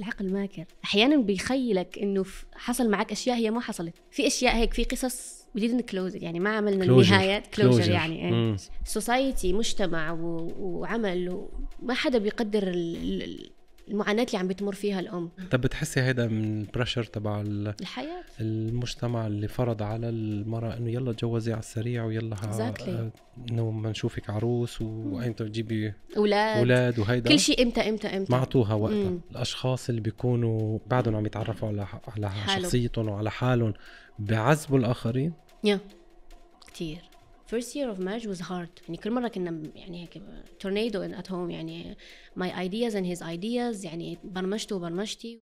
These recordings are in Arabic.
العقل ماكر احيانا بيخيلك انه حصل معك اشياء هي ما حصلت في اشياء هيك في قصص بديدن كلوز يعني ما عملنا كلوزر. النهايات كلوزر, يعني سوسايتي مجتمع و... وعمل وما حدا بيقدر ال... المعاناه اللي عم بتمر فيها الام طب بتحسي هيدا من البريشر تبع الحياه المجتمع اللي فرض على المراه انه يلا تجوزي على السريع ويلا exactly. آه، انه ما نشوفك عروس وامتى تجيبي اولاد اولاد وهيدا كل شيء امتى امتى امتى ما اعطوها وقتها الاشخاص اللي بيكونوا بعدهم عم يتعرفوا على على شخصيتهم وعلى حالهم بعذبوا الاخرين يا yeah. كثير first year of marriage was hard يعني كل مرة كنا يعني هيك tornado at home يعني my ideas and his ideas يعني برمجته وبرمجتي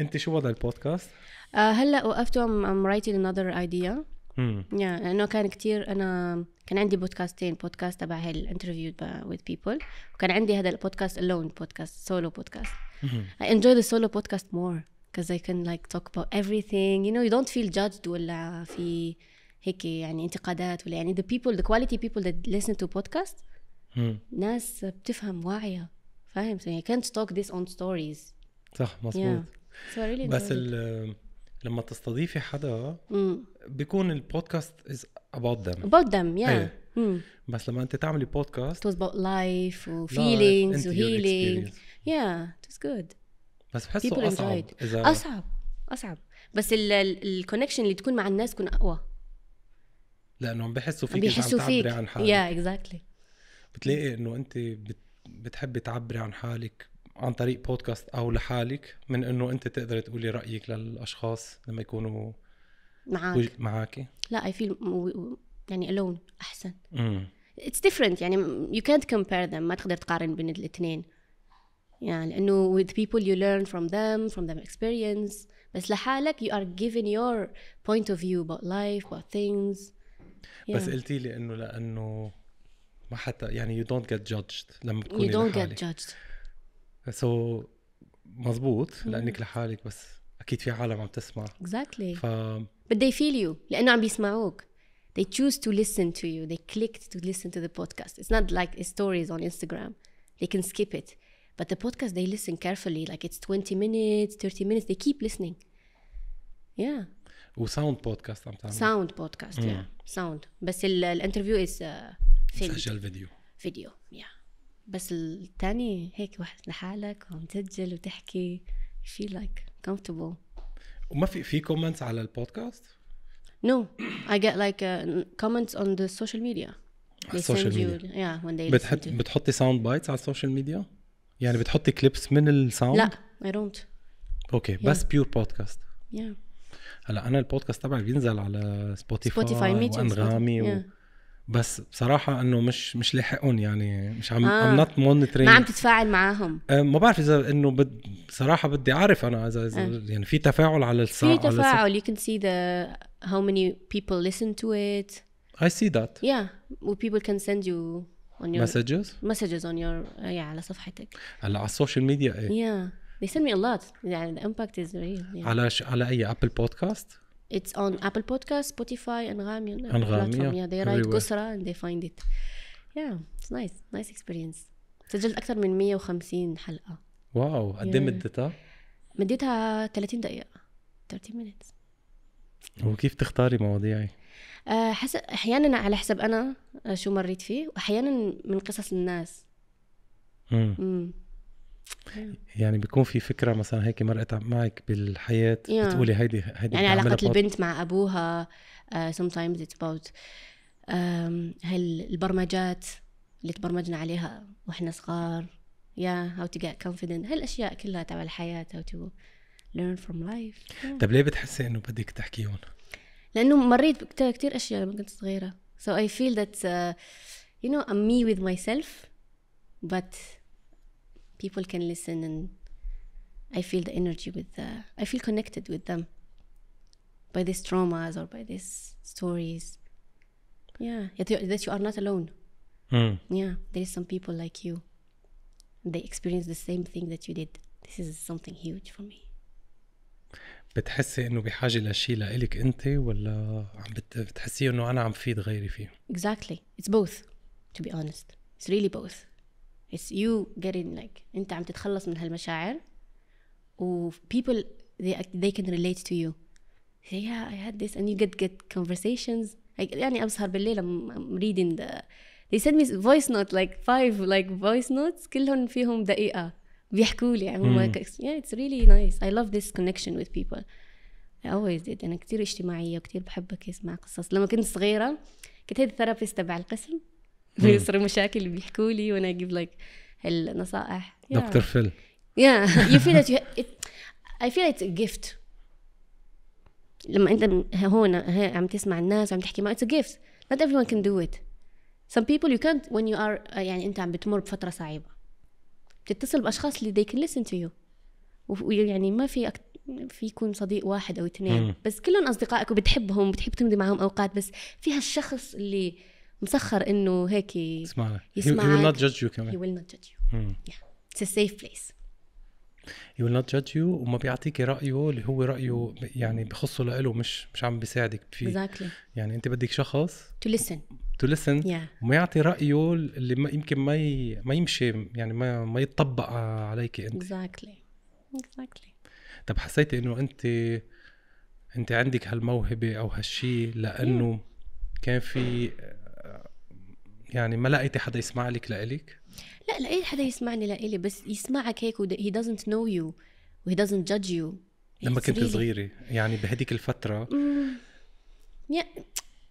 انت شو وضع البودكاست؟ uh, هلا وقفته I'm, I'm writing another idea امم yeah, لانه كان كتير انا كان عندي بودكاستين بودكاست تبع هالانترفيو with people وكان عندي هذا البودكاست alone بودكاست solo بودكاست I enjoy the solo podcast more because I can like talk about everything you know you don't feel judged ولا في هيك يعني انتقادات ولا يعني ذا بيبل ذا كواليتي بيبل ذات ليسن تو بودكاست ناس بتفهم واعيه فاهم so يعني you can't talk this on stories صح مظبوط yeah. really بس لما تستضيفي حدا بيكون البودكاست از about them about them yeah Mm. بس لما انت تعملي بودكاست it was about life و feelings يا healing yeah it was good بس بحسه اصعب اصعب اصعب بس الكونكشن اللي تكون مع الناس تكون اقوى لانهم بحسوا فيك بيحسوا عم تعبري عن حالك يا yeah, اكزاكتلي exactly. بتلاقي انه انت بتحبي تعبري عن حالك عن طريق بودكاست او لحالك من انه انت تقدري تقولي رايك للاشخاص لما يكونوا معك معاكي لا اي فيل يعني الون احسن اتس ديفرنت يعني يو كانت كومبير ذم ما تقدر تقارن بين الاثنين يعني لانه with people you learn from them from their experience بس لحالك you are giving your point of view about life about things بس قلتي لي انه لانه ما حتى يعني يو دونت جيت جادجد لما بتكوني يو دونت جيت جادجد سو مضبوط لانك لحالك بس اكيد في عالم عم تسمع اكزاكتلي exactly. ف بت they feel you لانه عم بيسمعوك they choose to listen to you they clicked to listen to the podcast it's not like stories on instagram they can skip it but the podcast they listen carefully like it's 20 minutes 30 minutes they keep listening yeah وساوند بودكاست عم تعمل ساوند بودكاست يا ساوند بس الانترفيو از فيلم سجل فيديو فيديو يا بس الثاني هيك واحد لحالك وعم تسجل وتحكي في لايك كومفورتبل وما في في كومنتس على البودكاست؟ نو اي جيت لايك كومنتس اون ذا سوشيال ميديا على السوشيال ميديا يا when بتحط بتحطي ساوند بايتس على السوشيال ميديا؟ يعني بتحطي كليبس من الساوند؟ لا اي دونت اوكي بس بيور بودكاست. يا هلا انا البودكاست تبعي بينزل على سبوتيفاي سبوتيفاي وانغامي و... Yeah. بس بصراحة انه مش مش لاحقهم يعني مش عم آه. نوت مونيترينج ما عم تتفاعل معاهم آه ما بعرف اذا انه بد بصراحة بدي اعرف انا اذا, إذا آه. يعني في تفاعل على الساعة في تفاعل يو كان سي ذا هاو ماني بيبل ليسن تو ات اي سي ذات يا وبيبل كان سند يو اون يور مسجز مسجز اون يور yeah على صفحتك هلا على السوشيال ميديا ايه yeah they send me a lot يعني the impact is real yeah. يعني. على ش... على اي ابل بودكاست it's on apple podcast spotify انغامي انغامي yeah. yeah. they write everywhere. كسرة and they find it yeah it's nice nice experience سجلت اكثر من 150 حلقه واو قد ايه مدتها؟ مدتها 30 دقيقه 30 minutes وكيف تختاري مواضيعي؟ آه، حسب احيانا على حسب انا آه، شو مريت فيه واحيانا من قصص الناس امم أيوة. يعني بيكون في فكره مثلا هيك مرقت معك بالحياه بتقولي هيدي هيدي يعني علاقه البنت مع ابوها uh, sometimes it's about um, هالبرمجات اللي تبرمجنا عليها واحنا صغار يا هاو تو جيت كونفيدنت هالاشياء كلها تبع الحياه هاو تو ليرن فروم لايف طيب طب ليه بتحسي انه بدك تحكيهم؟ لانه مريت كثير اشياء لما كنت صغيره سو اي فيل ذات يو نو ام مي وذ ماي سيلف but people can listen and I feel the energy with the, I feel connected with them by these traumas or by these stories. Yeah, that you are not alone. Mm. Yeah, there is some people like you. They experience the same thing that you did. This is something huge for me. بتحسي انه بحاجه لشيء لإلك انت ولا عم بتحسي انه انا عم فيد غيري فيه؟ Exactly. It's both to be honest. It's really both it's you getting like انت عم تتخلص من هالمشاعر و people they they can relate to you say yeah I had this and you get get conversations like يعني أسهر بالليل I'm, I'm reading the they send me voice note like five like voice notes كلهم فيهم دقيقة بيحكوا لي يعني mm. yeah it's really nice I love this connection with people I always did أنا كتير اجتماعية وكتير بحب أسمع قصص لما كنت صغيرة كنت هيدي الثيرابيست تبع القسم ويصير مشاكل بيحكوا لي وانا اجيب لايك النصائح دكتور فيل يا يو فيل ذات اي فيل اتس جيفت لما انت هون عم تسمع الناس وعم تحكي ما اتس جيفت ايفري ون كان دو ات سم بيبل يو كانت وين يو ار يعني انت عم بتمر بفتره صعبه بتتصل باشخاص اللي they can listen to you ويعني ما في أكت... في يكون صديق واحد او اثنين بس كلهم اصدقائك وبتحبهم وبتحب تمضي معهم اوقات بس في هالشخص اللي مسخر انه هيك يسمعنا يسمعك he will not judge you كمان he will not judge you mm. yeah. it's a safe place he will not judge you وما بيعطيكي رأيه اللي هو رأيه يعني بخصه لإله مش مش عم بيساعدك فيه exactly. يعني أنت بدك شخص to listen to listen yeah. وما يعطي رأيه اللي ما يمكن ما ي... ما يمشي يعني ما ما يتطبق عليك أنت exactly exactly طب حسيتي إنه أنت أنت عندك هالموهبة أو هالشيء لأنه yeah. كان في يعني ما لقيتي حدا يسمع لك لإلك؟ لا لقيت حدا يسمعني لإلي بس يسمعك هيك هي دازنت نو يو وهي دازنت جادج يو لما كنت really... صغيرة يعني بهديك الفترة يا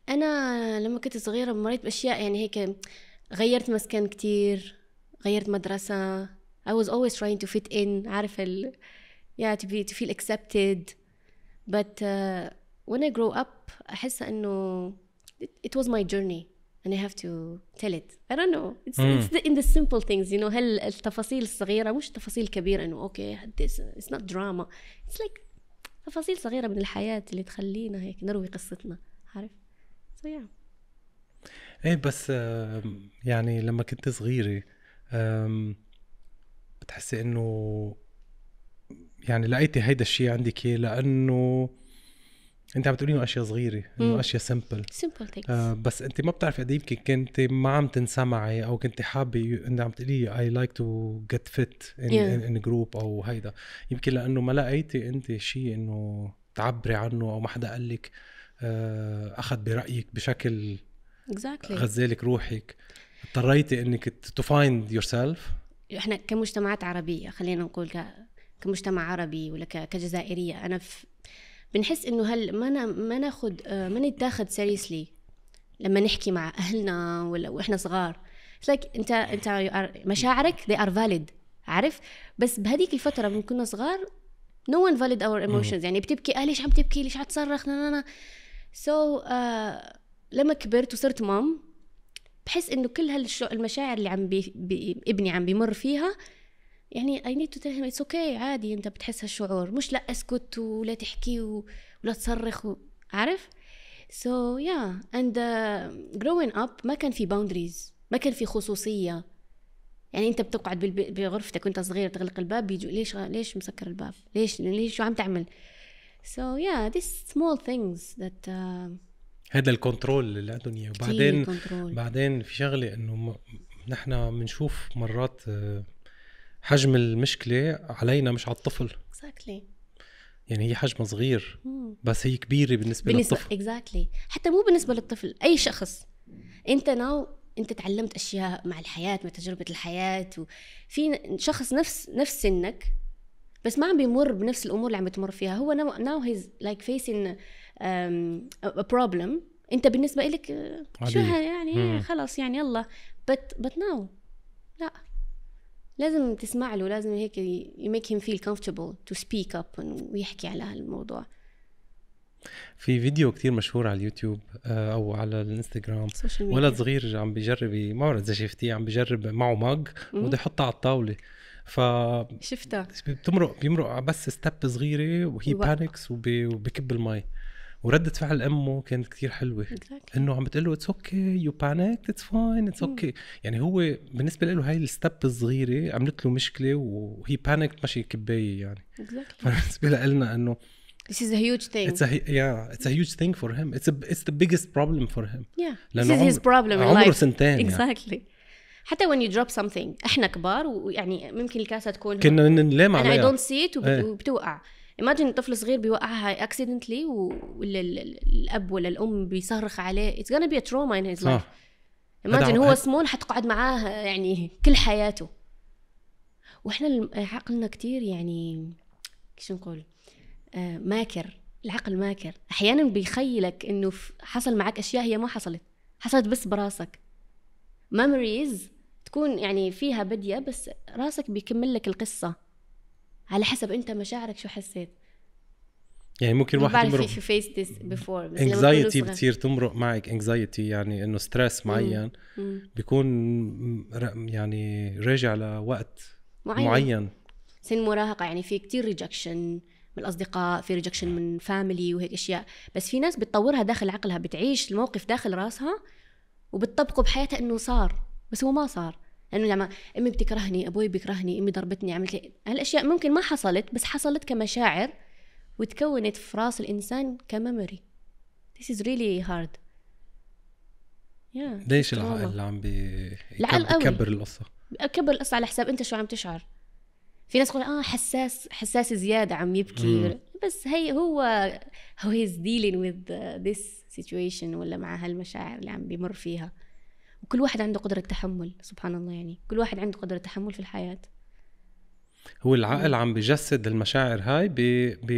أنا لما كنت صغيرة مريت بأشياء يعني هيك غيرت مسكن كتير غيرت مدرسة I was always trying to fit in عارفة ال yeah to be to feel accepted but uh, when I grow up أحس إنه it, it was my journey and I have to tell it I don't know it's, mm. it's the, in the simple things you know هل التفاصيل الصغيرة مش تفاصيل كبيرة إنه أوكي this it's not drama it's like تفاصيل صغيرة من الحياة اللي تخلينا هيك نروي قصتنا عارف so yeah ايه بس يعني لما كنت صغيرة بتحسي انه يعني لقيتي هيدا الشيء عندك إيه؟ لانه انت عم تقولي انه اشياء صغيره انه اشياء سمبل سمبل آه بس انت ما بتعرفي قد إيه يمكن كنت ما عم تنسمعي او كنت حابه انت عم تقولي اي لايك تو جيت فيت ان جروب او هيدا يمكن لانه ما لقيتي انت شيء انه تعبري عنه او ما حدا قال لك آه اخذ برايك بشكل exactly. غزالك روحك اضطريتي انك تو فايند يور سيلف احنا كمجتمعات عربيه خلينا نقول كمجتمع عربي ولا كجزائريه انا في بنحس انه هل ما ما ناخذ آه، ما نتاخذ سيريسلي لما نحكي مع اهلنا ولا واحنا صغار لايك انت انت مشاعرك they are valid عارف بس بهذيك الفتره من كنا صغار no one valid our emotions يعني بتبكي اه ليش عم تبكي ليش عم نانا سو so, uh, لما كبرت وصرت مام بحس انه كل هالمشاعر اللي عم بي, بي ابني عم بيمر فيها يعني اي نيد تو تيل هيم اتس اوكي عادي انت بتحس هالشعور مش لا اسكت ولا تحكي ولا تصرخ و... عارف سو يا اند جروين اب ما كان في باوندريز ما كان في خصوصيه يعني انت بتقعد بغرفتك وانت صغير تغلق الباب بيجوا ليش ليش مسكر الباب ليش ليش شو عم تعمل سو يا ذيس سمول ثينجز ذات هذا الكنترول اللي عندهم اياه وبعدين بعدين في شغله انه نحن بنشوف مرات آه، حجم المشكله علينا مش على الطفل اكزاكتلي exactly. يعني هي حجمها صغير بس هي كبيره بالنسبه, بالنسبة للطفل اكزاكتلي exactly. حتى مو بالنسبه للطفل اي شخص انت ناو انت تعلمت اشياء مع الحياه مع تجربه الحياه وفي شخص نفس نفس سنك بس ما عم بيمر بنفس الامور اللي عم بتمر فيها هو ناو هيز لايك فيسين بروبلم انت بالنسبه لك آه، شو يعني خلاص يعني يلا بت بت ناو لا لازم تسمع له لازم هيك يميك هيم فيل كومفورتبل تو سبيك اب ويحكي على هالموضوع في فيديو كتير مشهور على اليوتيوب آه، او على الانستغرام ولد صغير عم بيجرب ما بعرف اذا شفتيه عم بيجرب معه ماج وبده يحطها على الطاوله ف شفتها بتمرق بيمرق بس ستيب صغيره وهي بانكس وبكب المي وردة فعل امه كانت كثير حلوه exactly. انه عم بتقول له اتس اوكي يو بانيك اتس فاين اتس اوكي يعني هو بالنسبه له هاي الستب الصغيره عملت له مشكله وهي بانيك ماشي كبايه يعني exactly. فبالنسبه لنا انه This is a huge thing. It's a yeah, it's a huge thing for him. It's a it's the biggest problem for him. Yeah. This is his problem in life. عمره سنتين يعني. exactly. يعني. حتى when you drop something احنا كبار ويعني ممكن الكاسه تكون كنا ننلام عليها. And I don't see it إيه. وبتوقع. ايه. ايماجين طفل صغير بيوقعها اكسيدنتلي ولا الاب ولا الام بيصرخ عليه اتس gonna بي تروما ان هيز لايف ايماجين هو سمول حتقعد معاه يعني كل حياته واحنا عقلنا كتير يعني شو نقول آه ماكر العقل ماكر احيانا بيخيلك انه حصل معك اشياء هي ما حصلت حصلت بس براسك ميموريز تكون يعني فيها بدية بس راسك بيكمل لك القصة على حسب انت مشاعرك شو حسيت يعني ممكن واحد يمرق في فيس ديس بيفور انكزايتي بتصير تمرق معك انكزايتي يعني انه ستريس معين بيكون يعني راجع لوقت معين, معين. سن مراهقه يعني في كتير ريجكشن من الاصدقاء في ريجكشن من فاميلي وهيك اشياء بس في ناس بتطورها داخل عقلها بتعيش الموقف داخل راسها وبتطبقه بحياتها انه صار بس هو ما صار لانه لما امي بتكرهني ابوي بيكرهني امي ضربتني عملت لي هالاشياء ممكن ما حصلت بس حصلت كمشاعر وتكونت في راس الانسان كميموري This is really hard yeah. ليش العقل اللي عم بيكبر القصه كبر القصه على حساب انت شو عم تشعر في ناس تقول اه حساس حساس زياده عم يبكي م. بس هي هو هو هيز ديلينج وذ ذس سيتويشن ولا مع هالمشاعر اللي عم بيمر فيها وكل واحد عنده قدرة تحمل سبحان الله يعني كل واحد عنده قدرة تحمل في الحياة هو العقل عم بجسد المشاعر هاي ب ب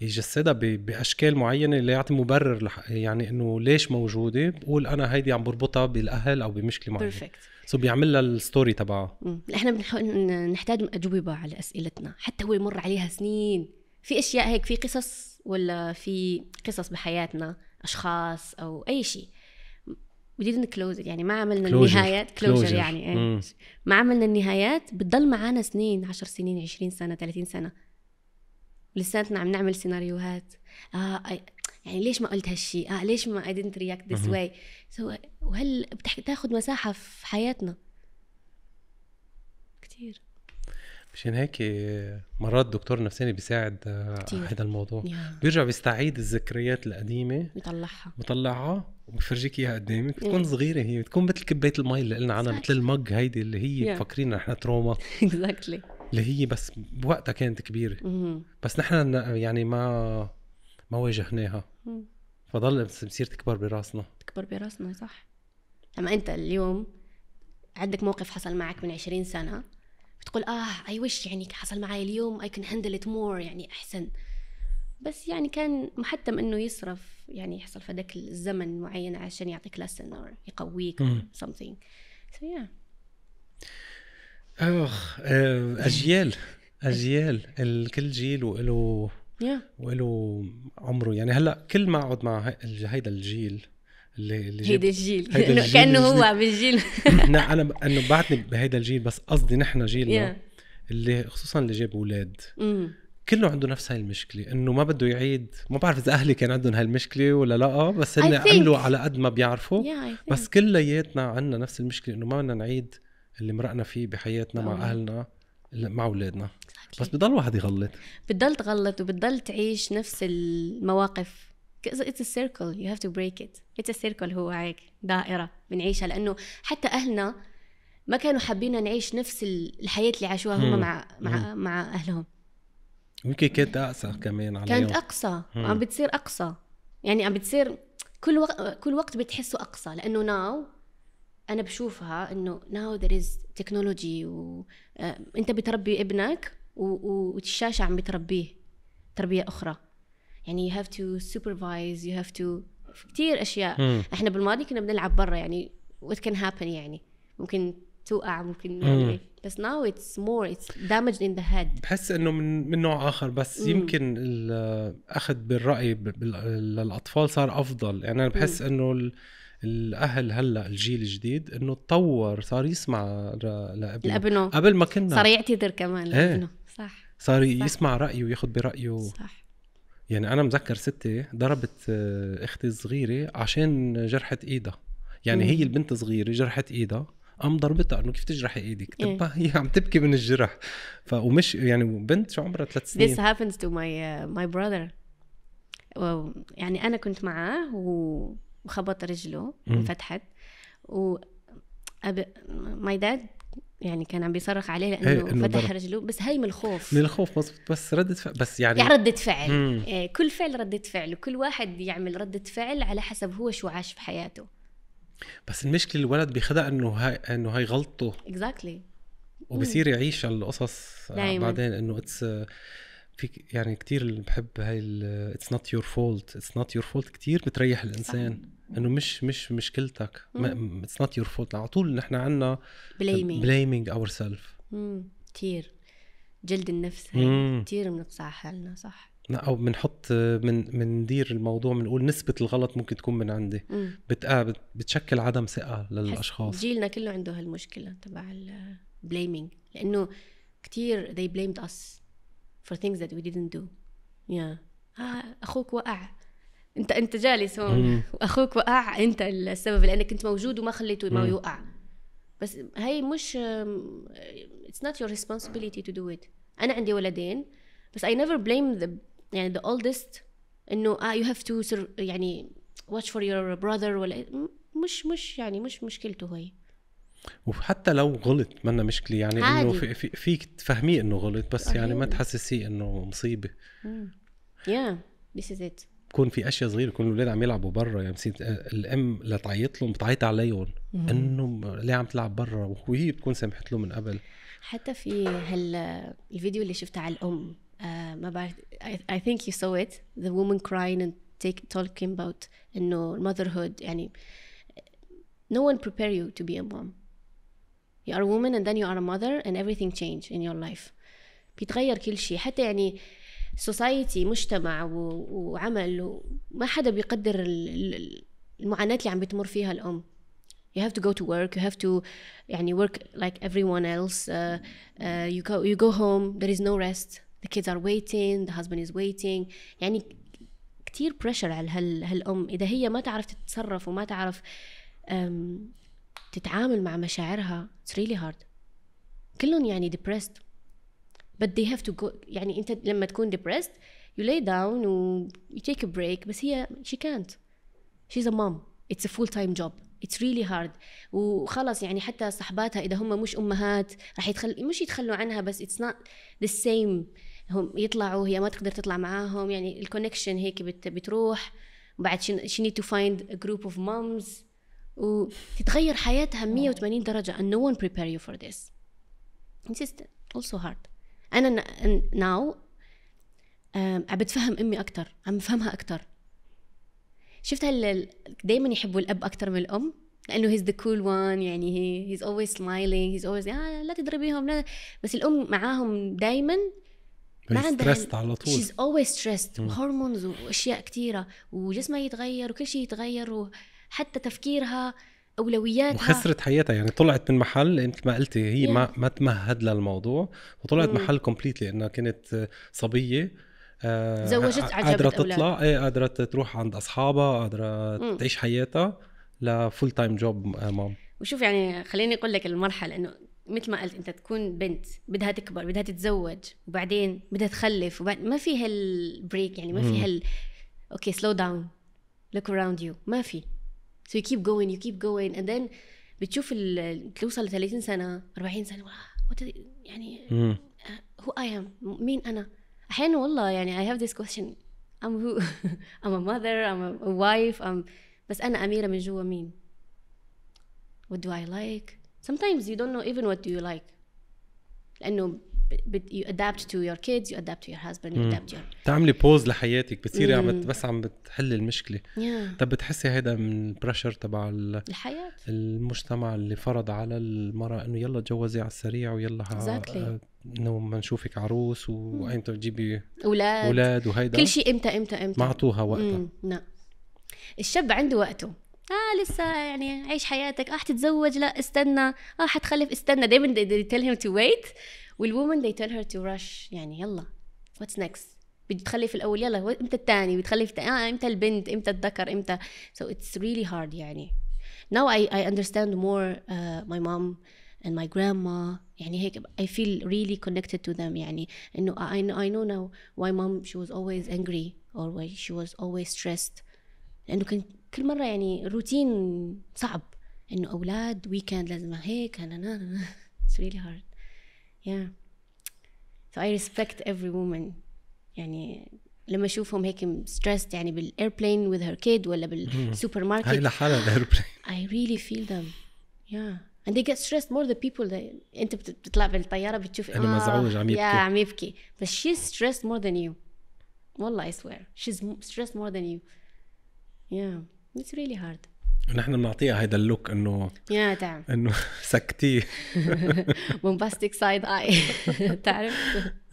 يجسدها باشكال معينه اللي يعطي مبرر لح... يعني انه ليش موجوده بقول انا هيدي عم بربطها بالاهل او بمشكله معينه بيرفكت سو بيعمل لها الستوري تبعها احنا بنحتاج نحتاج اجوبه على اسئلتنا حتى هو يمر عليها سنين في اشياء هيك في قصص ولا في قصص بحياتنا اشخاص او اي شيء we didn't close it يعني ما عملنا closure. النهايات closure, closure. يعني إيه. Mm. ما عملنا النهايات بتضل معانا سنين 10 سنين 20 سنه 30 سنه لساتنا عم نعمل سيناريوهات آه يعني ليش ما قلت هالشيء اه ليش ما I didn't react this way so وهل بتاخد مساحه في حياتنا عشان هيك مرات دكتور نفساني بيساعد آه، هذا الموضوع yeah. بيرجع بيستعيد الذكريات القديمه بيطلعها بيطلعها وبفرجيك اياها قدامك إيه. بتكون صغيره هي بتكون مثل كبايه المي اللي قلنا عنها مثل المج هيدي اللي هي yeah. مفكرين نحن تروما اكزاكتلي اللي هي بس بوقتها كانت كبيره بس نحن يعني ما ما واجهناها فضل بتصير تكبر براسنا تكبر براسنا صح لما انت اليوم عندك موقف حصل معك من 20 سنه تقول اه اي وش يعني حصل معي اليوم اي كان هاندل ات مور يعني احسن بس يعني كان محتم انه يصرف يعني يحصل في ذاك الزمن معين عشان يعطيك لسن او يقويك سمثينغ سو يا اخ آه، اجيال اجيال الكل جيل وله yeah. وله عمره يعني هلا كل ما اقعد مع هيدا الجيل اللي اللي هيدا الجيل هيدا الجيل كانه هو بالجيل لا انا انه بعتني بهيدا الجيل بس قصدي نحن جيلنا yeah. اللي خصوصا اللي جاب اولاد كله عنده نفس هاي المشكله انه ما بده يعيد ما بعرف اذا اهلي كان عندهم هاي المشكله ولا لا بس هن عملوا على قد ما بيعرفوا yeah, بس كلياتنا عندنا نفس المشكله انه ما بدنا نعيد اللي مرقنا فيه بحياتنا oh. مع آه. اهلنا مع اولادنا exactly. بس بضل واحد يغلط بتضل تغلط وبتضل تعيش نفس المواقف it's a circle you have to break it it's a circle هو هيك دائرة بنعيشها لأنه حتى أهلنا ما كانوا حابين نعيش نفس الحياة اللي عاشوها هم مع مع مع أهلهم يمكن كانت أقصى كمان عليهم كانت أقصى عم بتصير أقصى يعني عم بتصير كل وقت كل وقت بتحسه أقصى لأنه ناو أنا بشوفها إنه ناو ذير إز تكنولوجي و... آه، أنت بتربي ابنك و... والشاشة عم بتربيه تربية أخرى يعني you have to supervise you have to كثير اشياء مم. احنا بالماضي كنا بنلعب برا يعني وات كان هابن يعني ممكن توقع ممكن مم. إيه. بس now it's more it's damaged in the head بحس انه من من نوع اخر بس مم. يمكن الاخذ بالراي للاطفال صار افضل يعني انا بحس انه الاهل هلا الجيل الجديد انه تطور صار يسمع لابنه لابنه قبل ما كنا صار يعتذر كمان لابنه ايه. صح صار صح. يسمع رايه وياخذ برايه صح يعني انا مذكر ستي ضربت آه، اختي الصغيره عشان جرحت ايدها يعني مم. هي البنت صغيره جرحت ايدها قام ضربتها انه كيف تجرحي ايدك؟ تبقى إيه. هي عم تبكي من الجرح ف ومش يعني بنت شو عمرها ثلاث سنين This happens to my uh, my brother يعني انا كنت معاه وخبط رجله انفتحت و my dad يعني كان عم بيصرخ عليه لانه فتح رجله بس هي من الخوف من الخوف مظبوط بس ردة فعل بس يعني يعني ردة فعل مم. إيه، كل فعل ردة فعل وكل واحد يعمل ردة فعل على حسب هو شو عاش بحياته بس المشكله الولد بيخدع انه هاي انه هاي غلطته اكزاكتلي exactly. وبصير يعيش القصص آه، بعدين انه اتس آه، في يعني كثير بحب هاي اتس نوت يور فولت اتس نوت يور فولت كثير بتريح الانسان صح. انه مش مش مشكلتك اتس نوت يور فولت على طول نحن عندنا بليمينج بليمينج اور سيلف كثير جلد النفس كثير بنقصى على حالنا صح او بنحط من بندير الموضوع بنقول نسبة الغلط ممكن تكون من عندي بتقابل آه، بتشكل عدم ثقة للأشخاص جيلنا كله عنده هالمشكلة تبع البليمينج لأنه كثير they blamed us for things that we didn't do yeah. آه، أخوك وقع انت انت جالس هون واخوك وقع انت السبب لانك كنت موجود وما خليته ما يوقع بس هي مش اتس نوت يور ريسبونسبيلتي تو دو ات انا عندي ولدين بس اي نيفر بليم ذا يعني ذا اولدست انه اه يو هاف تو يعني واتش فور يور براذر ولا مش مش يعني مش مشكلته هي وحتى لو غلط منا مشكله يعني انه في في فيك تفهميه انه غلط بس يعني ما تحسسيه انه مصيبه يا yeah, this is it بكون في اشياء صغيره بكون الاولاد عم يلعبوا برا يعني بصير آه، الام لتعيط لهم بتعيط عليهم انه ليه عم تلعب برا وهي بتكون سامحت له من قبل حتى في هالفيديو اللي شفته على الام آه، ما بعرف اي ثينك يو سو ات ذا وومن كراين اند تيك talking اباوت انه هود يعني no one prepare you to be a mom you are a woman and then you are a mother and everything change in your life بيتغير كل شيء حتى يعني سوسايتي مجتمع وعمل وما حدا بيقدر المعاناة اللي عم بتمر فيها الأم you have to go to work you have to يعني work like everyone else uh, uh, you go you go home there is no rest the kids are waiting the husband is waiting يعني كتير pressure على هال هالأم إذا هي ما تعرف تتصرف وما تعرف um, تتعامل مع مشاعرها it's really hard كلهم يعني depressed but they have to go يعني انت لما تكون depressed you lay down و you take a break بس هي she can't she's a mom it's a full time job it's really hard وخلص يعني حتى صحباتها اذا هم مش امهات راح يتخل مش يتخلوا عنها بس it's not the same هم يطلعوا هي ما تقدر تطلع معاهم يعني الكونكشن هيك بت... بتروح بعد she she need to find a group of moms وتتغير حياتها 180 درجة and no one prepare you for this. It's just also hard. انا ناو عم بتفهم امي اكثر عم بفهمها اكثر شفت هل دائما يحبوا الاب اكثر من الام لانه هيز ذا كول وان يعني هي هيز اولويز سمايلينج هيز اولويز لا تضربيهم لا بس الام معاهم دائما ما عندها ستريسد على طول شيز اولويز ستريسد هرمونز واشياء كثيره وجسمها يتغير وكل شيء يتغير وحتى تفكيرها اولوياتها وخسرت حياتها يعني طلعت من محل انت ما قلتي هي yeah. ما ما تمهد للموضوع وطلعت mm. محل كومبليت لانها كانت صبيه آه زوجت عجبت قادره تطلع ايه قادره تروح عند اصحابها قادره mm. تعيش حياتها لفول تايم جوب مام وشوف يعني خليني اقول لك المرحله انه مثل ما قلت انت تكون بنت بدها تكبر بدها تتزوج وبعدين بدها تخلف وبعد ما في هالبريك يعني ما في هال اوكي سلو داون لوك اراوند يو ما في so you keep going you keep going and then بتشوف توصل ل 30 سنه 40 سنه يعني هو اي ام مين انا احيانا والله يعني I have this question I'm who I'm a mother I'm a wife I'm بس انا اميره من جوا مين what do I like sometimes you don't know even what do you like لانه يو ادابت تو يور كيدز يو ادابت تو يور هازبند يو ادابت يور بتعملي بوز لحياتك بتصيري عم بس عم بتحلي المشكله yeah. طب بتحسي هيدا من البريشر تبع الحياه المجتمع اللي فرض على المراه انه يلا تجوزي على السريع ويلا exactly. انه ما نشوفك عروس وايمتى بتجيبي اولاد اولاد وهيدا كل شيء امتى امتى امتى ما اعطوها وقتها لا نعم. الشاب عنده وقته اه لسه يعني عيش حياتك اه حتتزوج لا استنى اه حتخلف استنى دايما تيل هيم تو ويت woman they tell her to rush يعني يلا what's next بتخلي في الاول يلا امتى الثاني بتخلي في التاني. آه امتى البنت امتى الذكر امتى so it's really hard يعني now I, I understand more uh, my mom and my grandma يعني هيك I feel really connected to them يعني انه I know, I know now why mom she was always angry or why she was always stressed لانه كان كل مرة يعني روتين صعب انه اولاد ويكند لازم هيك انا it's really hard yeah so I respect every woman يعني لما اشوفهم هيك stressed يعني بالايربلين with her kid ولا بالسوبر ماركت هاي لحالها الايربلين I really feel them yeah and they get stressed more the people that انت بتطلع بالطياره بتشوف انا آه مزعوج عم يبكي yeah, عم يبكي but she's stressed more than you والله I swear she's stressed more than you yeah it's really hard نحن بنعطيها هيدا اللوك انه يا دعم انه سكتيه بومباستيك سايد اي بتعرف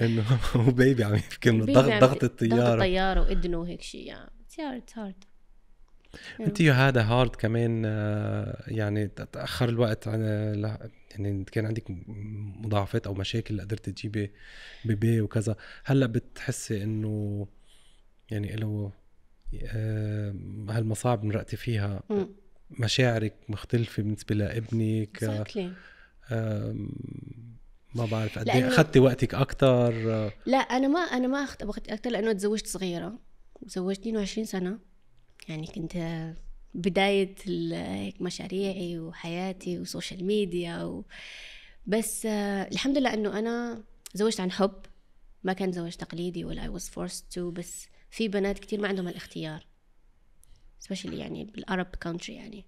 انه هو بيبي عم يبكي انه ضغط ضغط الطياره ضغط الطياره واذنه وهيك شيء آه، يعني اتس هارد انت هذا هارد كمان يعني تاخر الوقت عن يعني كان عندك مضاعفات او مشاكل قدرت تجيبي بيبي وكذا هلا بتحسي انه يعني له هالمصاعب مرقتي فيها م. مشاعرك مختلفه بالنسبه لابنك exactly. ما بعرف قد ايه اخذتي وقتك اكثر لا انا ما انا ما اخذت وقت اكثر لانه تزوجت صغيره تزوجت 22 سنه يعني كنت بدايه هيك مشاريعي وحياتي وسوشيال ميديا و... بس آه، الحمد لله انه انا زوجت عن حب ما كان زواج تقليدي ولا I was forced to بس في بنات كتير ما عندهم الاختيار especially يعني بالعرب country يعني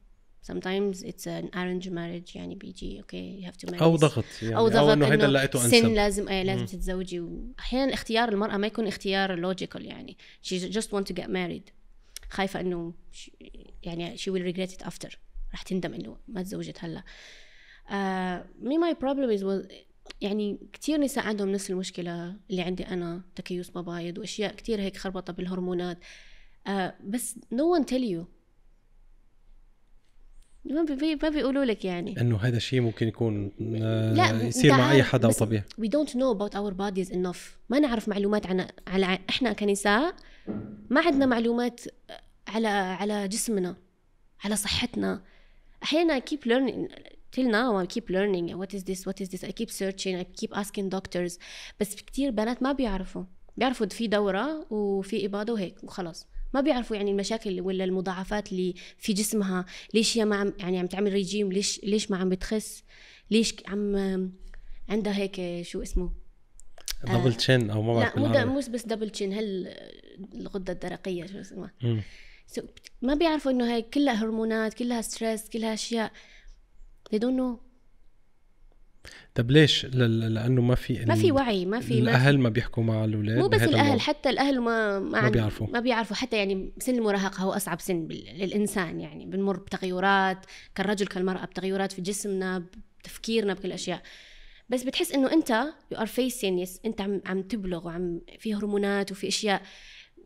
sometimes it's an arranged marriage يعني بيجي okay, you have to marry او ضغط يعني او ضغط انه هيدا لقيته انسب سن لازم ايه لازم م. تتزوجي واحيانا اختيار المراه ما يكون اختيار logical يعني she just want to get married خايفه انه يعني she will regret it after راح تندم انه ما تزوجت هلا uh, me my problem is was يعني كثير نساء عندهم نفس المشكله اللي عندي انا تكيس مبايض واشياء كثير هيك خربطه بالهرمونات آه بس نو ون تيل يو ما بيقولوا لك يعني انه هذا الشيء ممكن يكون آه، لا يصير مع اي حدا طبيعي وي دونت نو اباوت اور باديز انف ما نعرف معلومات عن على احنا كنساء ما عندنا معلومات آه، على على جسمنا على صحتنا احيانا كيب ليرنينج till now I keep learning what is this what is this I keep searching I keep asking doctors بس في كتير بنات ما بيعرفوا بيعرفوا في دورة وفي إباضة وهيك وخلاص ما بيعرفوا يعني المشاكل ولا المضاعفات اللي في جسمها ليش هي ما عم يعني عم تعمل ريجيم ليش ليش ما عم بتخس ليش عم عندها هيك شو اسمه دبل تشين او ما بعرف لا مو بس دبل تشين هل الغده الدرقيه شو اسمها ما بيعرفوا انه هي كلها هرمونات كلها ستريس كلها اشياء they don't know طب ليش؟ لانه ما في ما في وعي ما في الاهل ما بيحكوا مع الاولاد مو بس الاهل حتى الاهل ما ما, ما بيعرفوا ما بيعرفوا حتى يعني سن المراهقه هو اصعب سن للانسان يعني بنمر بتغيرات كالرجل كالمراه بتغيرات في جسمنا بتفكيرنا بكل الاشياء بس بتحس انه انت يو ار فيسين انت عم عم تبلغ وعم في هرمونات وفي اشياء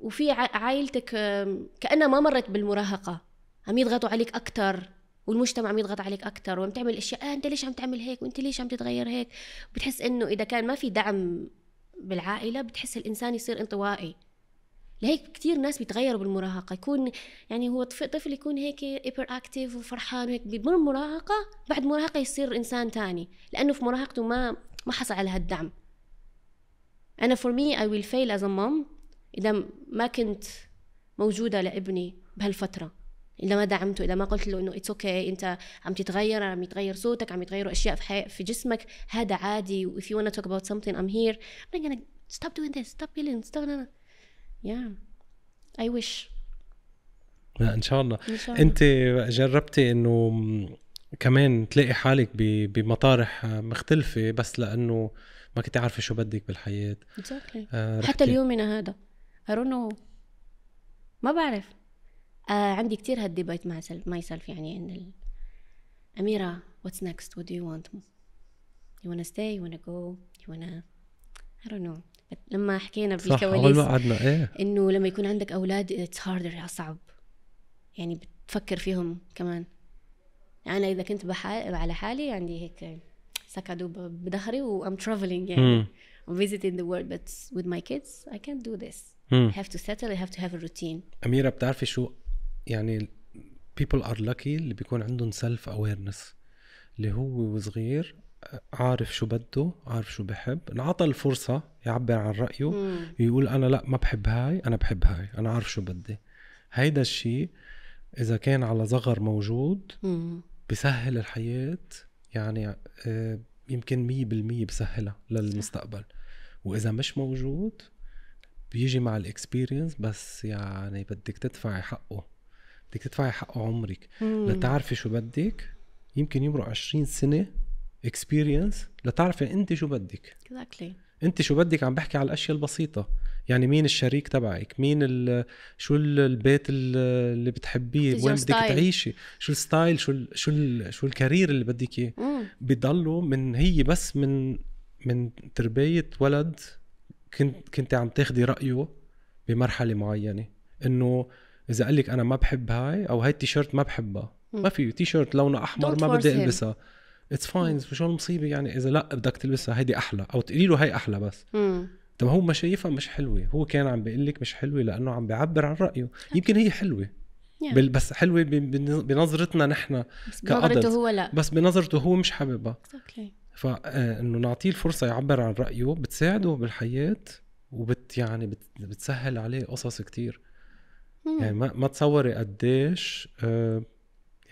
وفي عائلتك كانها ما مرت بالمراهقه عم يضغطوا عليك اكثر والمجتمع عم يضغط عليك اكثر وعم تعمل اشياء آه انت ليش عم تعمل هيك وانت ليش عم تتغير هيك بتحس انه اذا كان ما في دعم بالعائله بتحس الانسان يصير انطوائي لهيك كثير ناس بيتغيروا بالمراهقه يكون يعني هو طفل يكون هيك ايبر اكتيف وفرحان وهيك بمر مراهقه بعد مراهقه يصير انسان تاني لانه في مراهقته ما ما حصل على هالدعم انا فور مي اي ويل فيل از مام اذا ما كنت موجوده لابني بهالفتره الا ما دعمته الا ما قلت له انه اتس اوكي انت عم تتغير عم يتغير صوتك عم يتغيروا اشياء في, حي... في جسمك هذا عادي if you want to talk about something I'm here I'm not gonna stop doing this stop yelling stop no, no. yeah I wish ان شاء الله, إن شاء الله. انت جربتي انه كمان تلاقي حالك بمطارح مختلفة بس لأنه ما كنت عارفة شو بدك بالحياة exactly. آه حتى اليوم من هذا ارونو ما بعرف آه عندي كتير هالديبايت مع سلف ماي سيلف يعني ان ال... اميره واتس نيكست وات دو يو وانت يو wanna stay you wanna go you wanna I don't know لما حكينا بالكواليس صح قعدنا ايه انه لما يكون عندك اولاد اتس هاردر صعب يعني بتفكر فيهم كمان انا اذا كنت بحال على حالي عندي هيك سكادو بظهري ام ترافلينج يعني I'm visiting the world but with my kids I can't do this I have to settle I have to have a routine أميرة بتعرفي شو يعني people are lucky اللي بيكون عندهم سيلف اويرنس اللي هو وصغير عارف شو بده عارف شو بحب انعطى الفرصة يعبر عن رأيه مم. يقول أنا لا ما بحب هاي أنا بحب هاي أنا عارف شو بدي هيدا الشيء إذا كان على صغر موجود مم. بسهل الحياة يعني آه، يمكن مية بالمية بسهلها للمستقبل وإذا مش موجود بيجي مع الاكسبيرينس بس يعني بدك تدفعي حقه بدك تدفعي حق عمرك لتعرفي شو بدك يمكن يمرق 20 سنه اكسبيرينس لتعرفي انت شو بدك اكزاكتلي exactly. انت شو بدك عم بحكي على الاشياء البسيطه يعني مين الشريك تبعك مين الـ شو البيت اللي بتحبيه وين بدك تعيشي شو الستايل شو الـ شو الـ شو الكارير اللي بدك اياه بضلوا من هي بس من من تربيه ولد كنت كنت عم تاخدي رايه بمرحله معينه انه اذا قال لك انا ما بحب هاي او هاي التيشيرت ما بحبها ما في تيشيرت لونه احمر ما بدي البسها اتس فاين شو المصيبه يعني اذا لا بدك تلبسها هيدي احلى او تقولي له هي احلى بس طب هو ما شايفها مش حلوه هو كان عم بيقول لك مش حلوه لانه عم بيعبر عن رايه يمكن هي حلوه Yeah. بس حلوه بنظرتنا نحن بس بنظرته هو لا بس بنظرته هو مش حاببها exactly. فانه آه، نعطيه الفرصه يعبر عن رايه بتساعده بالحياه وبت يعني بتسهل عليه قصص كتير يعني ما ما تصوري قديش آه،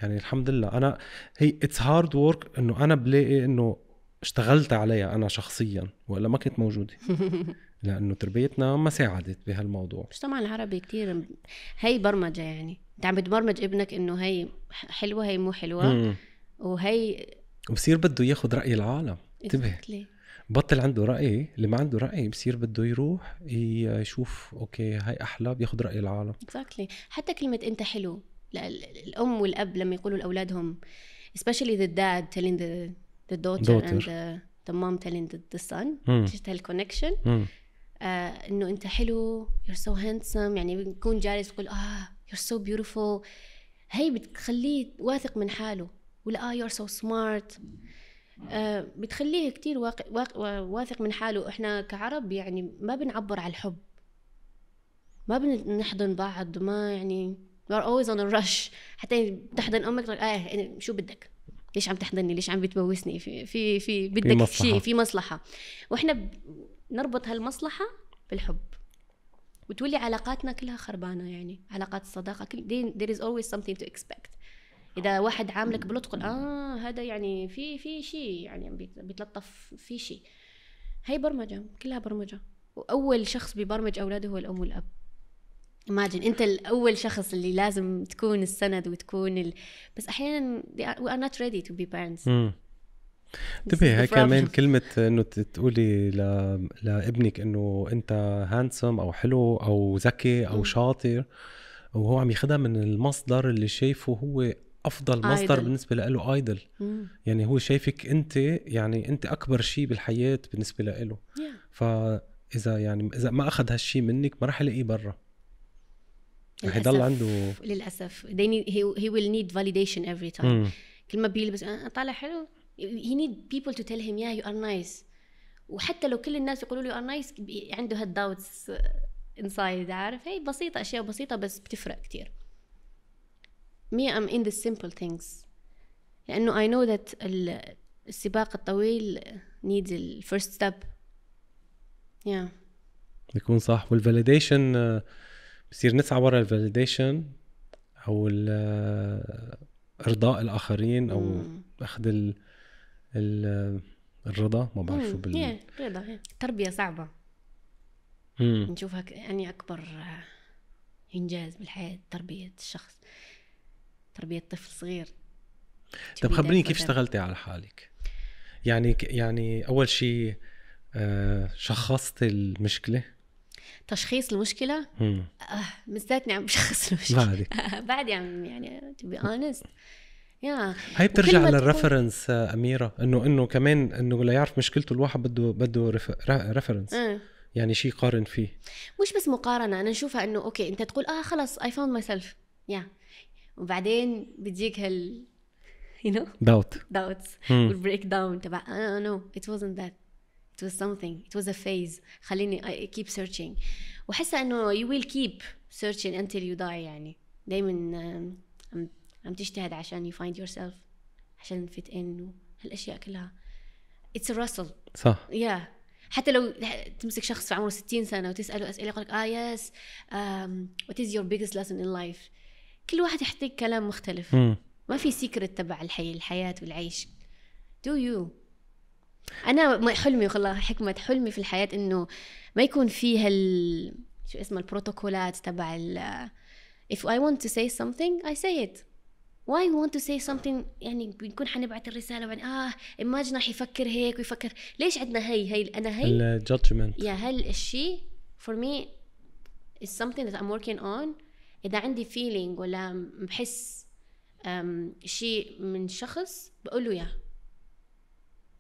يعني الحمد لله انا هي اتس هارد ورك انه انا بلاقي انه اشتغلت عليها انا شخصيا والا ما كنت موجوده لانه تربيتنا ما ساعدت بهالموضوع المجتمع العربي كثير هي برمجه يعني انت عم بتبرمج ابنك انه هي حلوه هي مو حلوه وهي وبصير بده ياخذ راي العالم انتبه بطل عنده راي اللي ما عنده راي بصير بده يروح يشوف اوكي هاي احلى بياخذ راي العالم اكزاكتلي exactly. حتى كلمه انت حلو الام والاب لما يقولوا لاولادهم especially the dad telling the the daughter, daughter. and the, the mom telling the, the son just hmm. هالكونكشن hmm. آه انه انت حلو you're so handsome يعني بيكون جالس يقول اه you're so beautiful هي بتخليه واثق من حاله ولا اه you're so smart آه، بتخليه كتير واق... واق... واثق من حاله احنا كعرب يعني ما بنعبر عن الحب ما بنحضن بعض ما يعني we are always on a rush حتى يعني تحضن امك اه يعني شو بدك ليش عم تحضني ليش عم بتبوسني في في في بدك في شيء في مصلحه واحنا نربط هالمصلحه بالحب وتولي علاقاتنا كلها خربانه يعني علاقات الصداقه كل there is always something to expect اذا واحد عاملك بلطف تقول اه هذا يعني في في شيء يعني بيتلطف في شيء هي برمجه كلها برمجه واول شخص بيبرمج اولاده هو الام والاب ماجن انت الاول شخص اللي لازم تكون السند وتكون ال... بس احيانا we are not ready to be parents انتبهي هاي كمان كلمة انه تقولي ل... لابنك انه انت هانسم او حلو او ذكي او شاطر وهو عم ياخذها من المصدر اللي شايفه هو افضل مصدر بالنسبه له ايدل يعني هو شايفك انت يعني انت اكبر شيء بالحياه بالنسبه له yeah. فاذا يعني اذا ما اخذ هالشيء منك ما راح يلاقيه برا رح يضل عنده للاسف they need, he, he will need validation every time مم. كل ما بيلبس انا آه، آه، طالع حلو he need people to tell him yeah you are nice وحتى لو كل الناس يقولوا له you are nice عنده هالداوتس انسايد عارف هي بسيطه اشياء بسيطه بس بتفرق كثير me I'm in the simple things لأنه I know that السباق الطويل needs الفيرست first step yeah يكون صح والفاليديشن بصير نسعى ورا الفاليديشن او ارضاء الاخرين او مم. Mm. اخذ ال ال الرضا ما بعرف mm. شو بال رضا تربيه صعبه مم. Mm. نشوفها يعني اكبر انجاز بالحياه تربيه الشخص تربيه طفل صغير طب خبريني كيف اشتغلتي على حالك يعني يعني اول شيء آه، شخصت المشكله تشخيص المشكله آه مستني عم بشخص المشكله بعدي بعدي عم يعني تو بي اونست يا هي بترجع للرفرنس تقول... آه، اميره انه انه كمان انه ليعرف مشكلته الواحد بده بده رفرنس يعني شيء يقارن فيه مش بس مقارنه انا نشوفها انه اوكي انت تقول اه خلص اي فاوند ماي سيلف يا وبعدين بتجيك هال you know doubt doubts mm. will break down تبع انا نو it wasn't that it was something it was a phase خليني I keep searching وحاسه انه you will keep searching until you die يعني دايما um, عم عم تجتهد عشان you find yourself عشان fit in هالاشياء كلها it's a rustle صح yeah حتى لو تمسك شخص في عمره 60 سنه وتساله اسئله يقول لك اه يس وات از يور بيجست ليسن ان لايف كل واحد يحتاج كلام مختلف مم. ما في سيكرت تبع الحياة الحياة والعيش دو يو أنا حلمي والله حكمة حلمي في الحياة إنه ما يكون في هال شو اسمه البروتوكولات تبع ال if I want to say something I say it why you want to say something يعني بنكون حنبعت الرسالة وبعدين اه ايماجن راح يفكر هيك ويفكر ليش عندنا هي هي أنا هي الجادجمنت يا هل الشيء for me is something that I'm working on اذا عندي فيلينج ولا بحس شيء من شخص بقول له اياه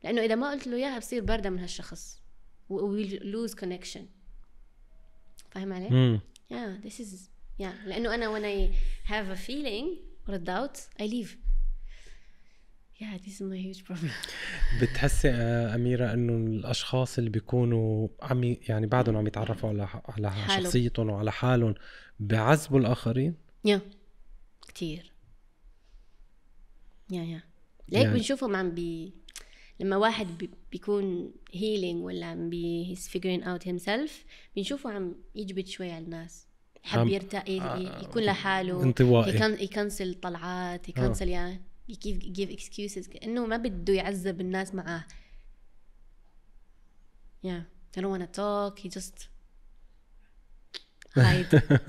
لانه اذا ما قلت له اياها بصير بارده من هالشخص وي لوز كونكشن فاهم علي؟ يا ذس از يا لانه انا when I have a feeling or a doubt I leave yeah it is my huge problem بتحسي اميره انه الاشخاص اللي بيكونوا عم يعني بعدهم عم يتعرفوا على على شخصيتهم وعلى حالهم بيعذبوا الاخرين يا yeah. كثير يا yeah, يا yeah. ليك يعني بنشوفهم عم بي لما واحد بي... بيكون هيلينج ولا عم بي فيجرين اوت هيم سيلف بنشوفه عم يجبد شوي على الناس حب يرتقي آه، يكون لحاله انطوائي يكنسل طلعات يكنسل يعني آه. كيف جيف اكسكيوزز كانه ما بده يعذب الناس معاه يا yeah. I don't want to talk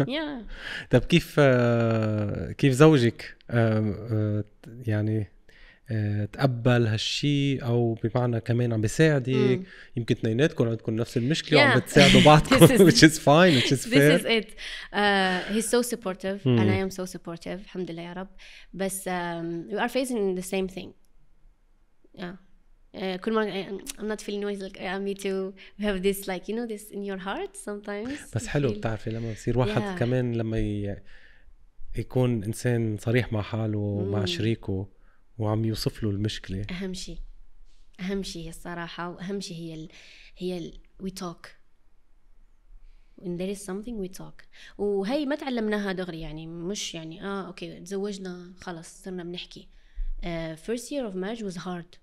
يا طب كيف آه، كيف زوجك آه، آه، يعني تقبل هالشي او بمعنى كمان عم بيساعدك يمكن اثنيناتكم عندكم نفس المشكله yeah. وعم بتساعدوا بعضكم which is fine which is fair this is it uh, he's so supportive mm. and I am so supportive الحمد لله يا رب بس um, we are facing the same thing yeah كل مرة I'm not feeling noise like yeah, me too we have this like you know this in your heart sometimes بس حلو بتعرفي لما بصير واحد yeah. كمان لما ي... يكون انسان صريح مع حاله ومع شريكه وعم يوصف له المشكله اهم شيء اهم شيء هي الصراحه واهم شيء هي الـ هي الـ we talk when there is something we talk وهي ما تعلمناها دغري يعني مش يعني اه اوكي تزوجنا خلص صرنا بنحكي uh, first year of marriage was hard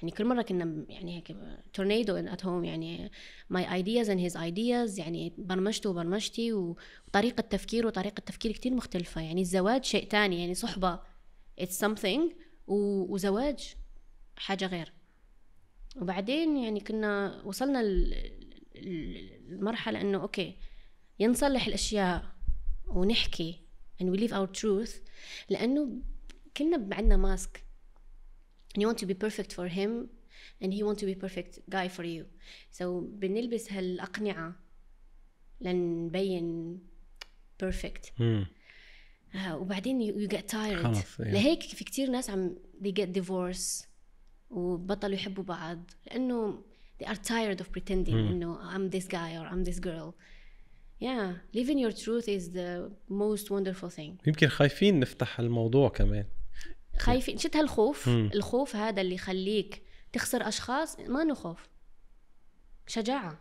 يعني كل مره كنا يعني هيك تورنيدو ات هوم يعني ماي ايدياز اند هيز ايدياز يعني برمجته وبرمجتي وطريقه تفكيره وطريقه تفكير كتير مختلفه يعني الزواج شيء تاني يعني صحبه اتس something وزواج حاجه غير وبعدين يعني كنا وصلنا للمرحله انه اوكي يا نصلح الاشياء ونحكي and we live our truth لانه كنا عندنا ماسك and you want to be perfect for him and he want to be perfect guy for you so بنلبس هالاقنعه لنبين perfect آه، وبعدين يو جيت تايرد لهيك في كثير ناس عم they get divorce وبطلوا يحبوا بعض لانه they are tired of pretending انه I'm this guy or I'm this girl yeah living your truth is the most wonderful thing يمكن خايفين نفتح الموضوع كمان خايفين شفت هالخوف مم. الخوف هذا اللي يخليك تخسر اشخاص ما نخوف شجاعه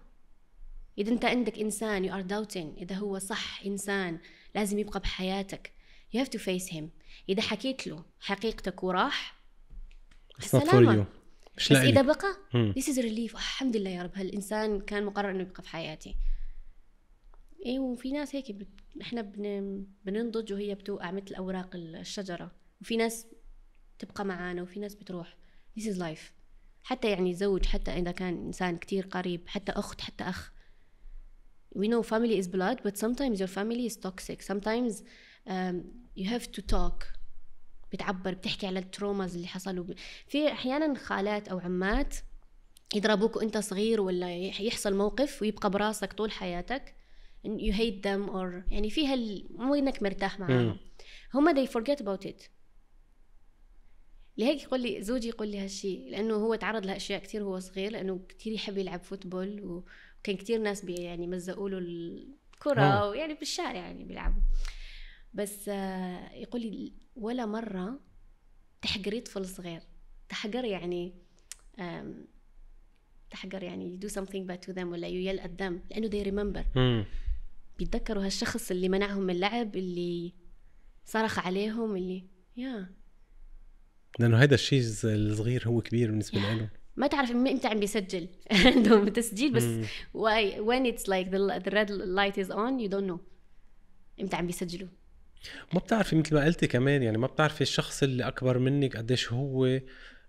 اذا انت عندك انسان you are doubting اذا هو صح انسان لازم يبقى بحياتك you have to face him اذا حكيت له حقيقتك وراح السلامه مش بس اذا بقى this is relief الحمد لله يا رب هالانسان كان مقرر انه يبقى في حياتي ايه وفي ناس هيك بت... احنا بن... بننضج وهي بتوقع مثل اوراق الشجره وفي ناس تبقى معانا وفي ناس بتروح this is life حتى يعني زوج حتى اذا كان انسان كتير قريب حتى اخت حتى اخ we know family is blood but sometimes your family is toxic sometimes يو هاف تو توك بتعبر بتحكي على التروماز اللي حصلوا في احيانا خالات او عمات يضربوك وانت صغير ولا يحصل موقف ويبقى براسك طول حياتك you hate them or يعني فيها ال... مو انك مرتاح معاهم هم they forget about it لهيك يقول لي زوجي يقول لي هالشيء لانه هو تعرض لاشياء كثير وهو صغير لانه كثير يحب يلعب فوتبول وكان كثير ناس بي يعني مزقوا له الكره ويعني بالشارع يعني بيلعبوا بس آه، يقول لي ولا مره تحقري طفل صغير تحقر يعني تحقر يعني يو do something bad to them ولا يو يل ات لأنه they remember بيتذكروا هالشخص اللي منعهم من اللعب اللي صرخ عليهم اللي يا لأنه هذا الشيء الصغير هو كبير بالنسبة لهم ما تعرف امتى عم بيسجل عندهم تسجيل بس وين اتس لايك ذا ريد لايت از اون يو دونت نو امتى عم بيسجلوا ما بتعرفي مثل ما قلتي كمان يعني ما بتعرفي الشخص اللي اكبر منك قديش هو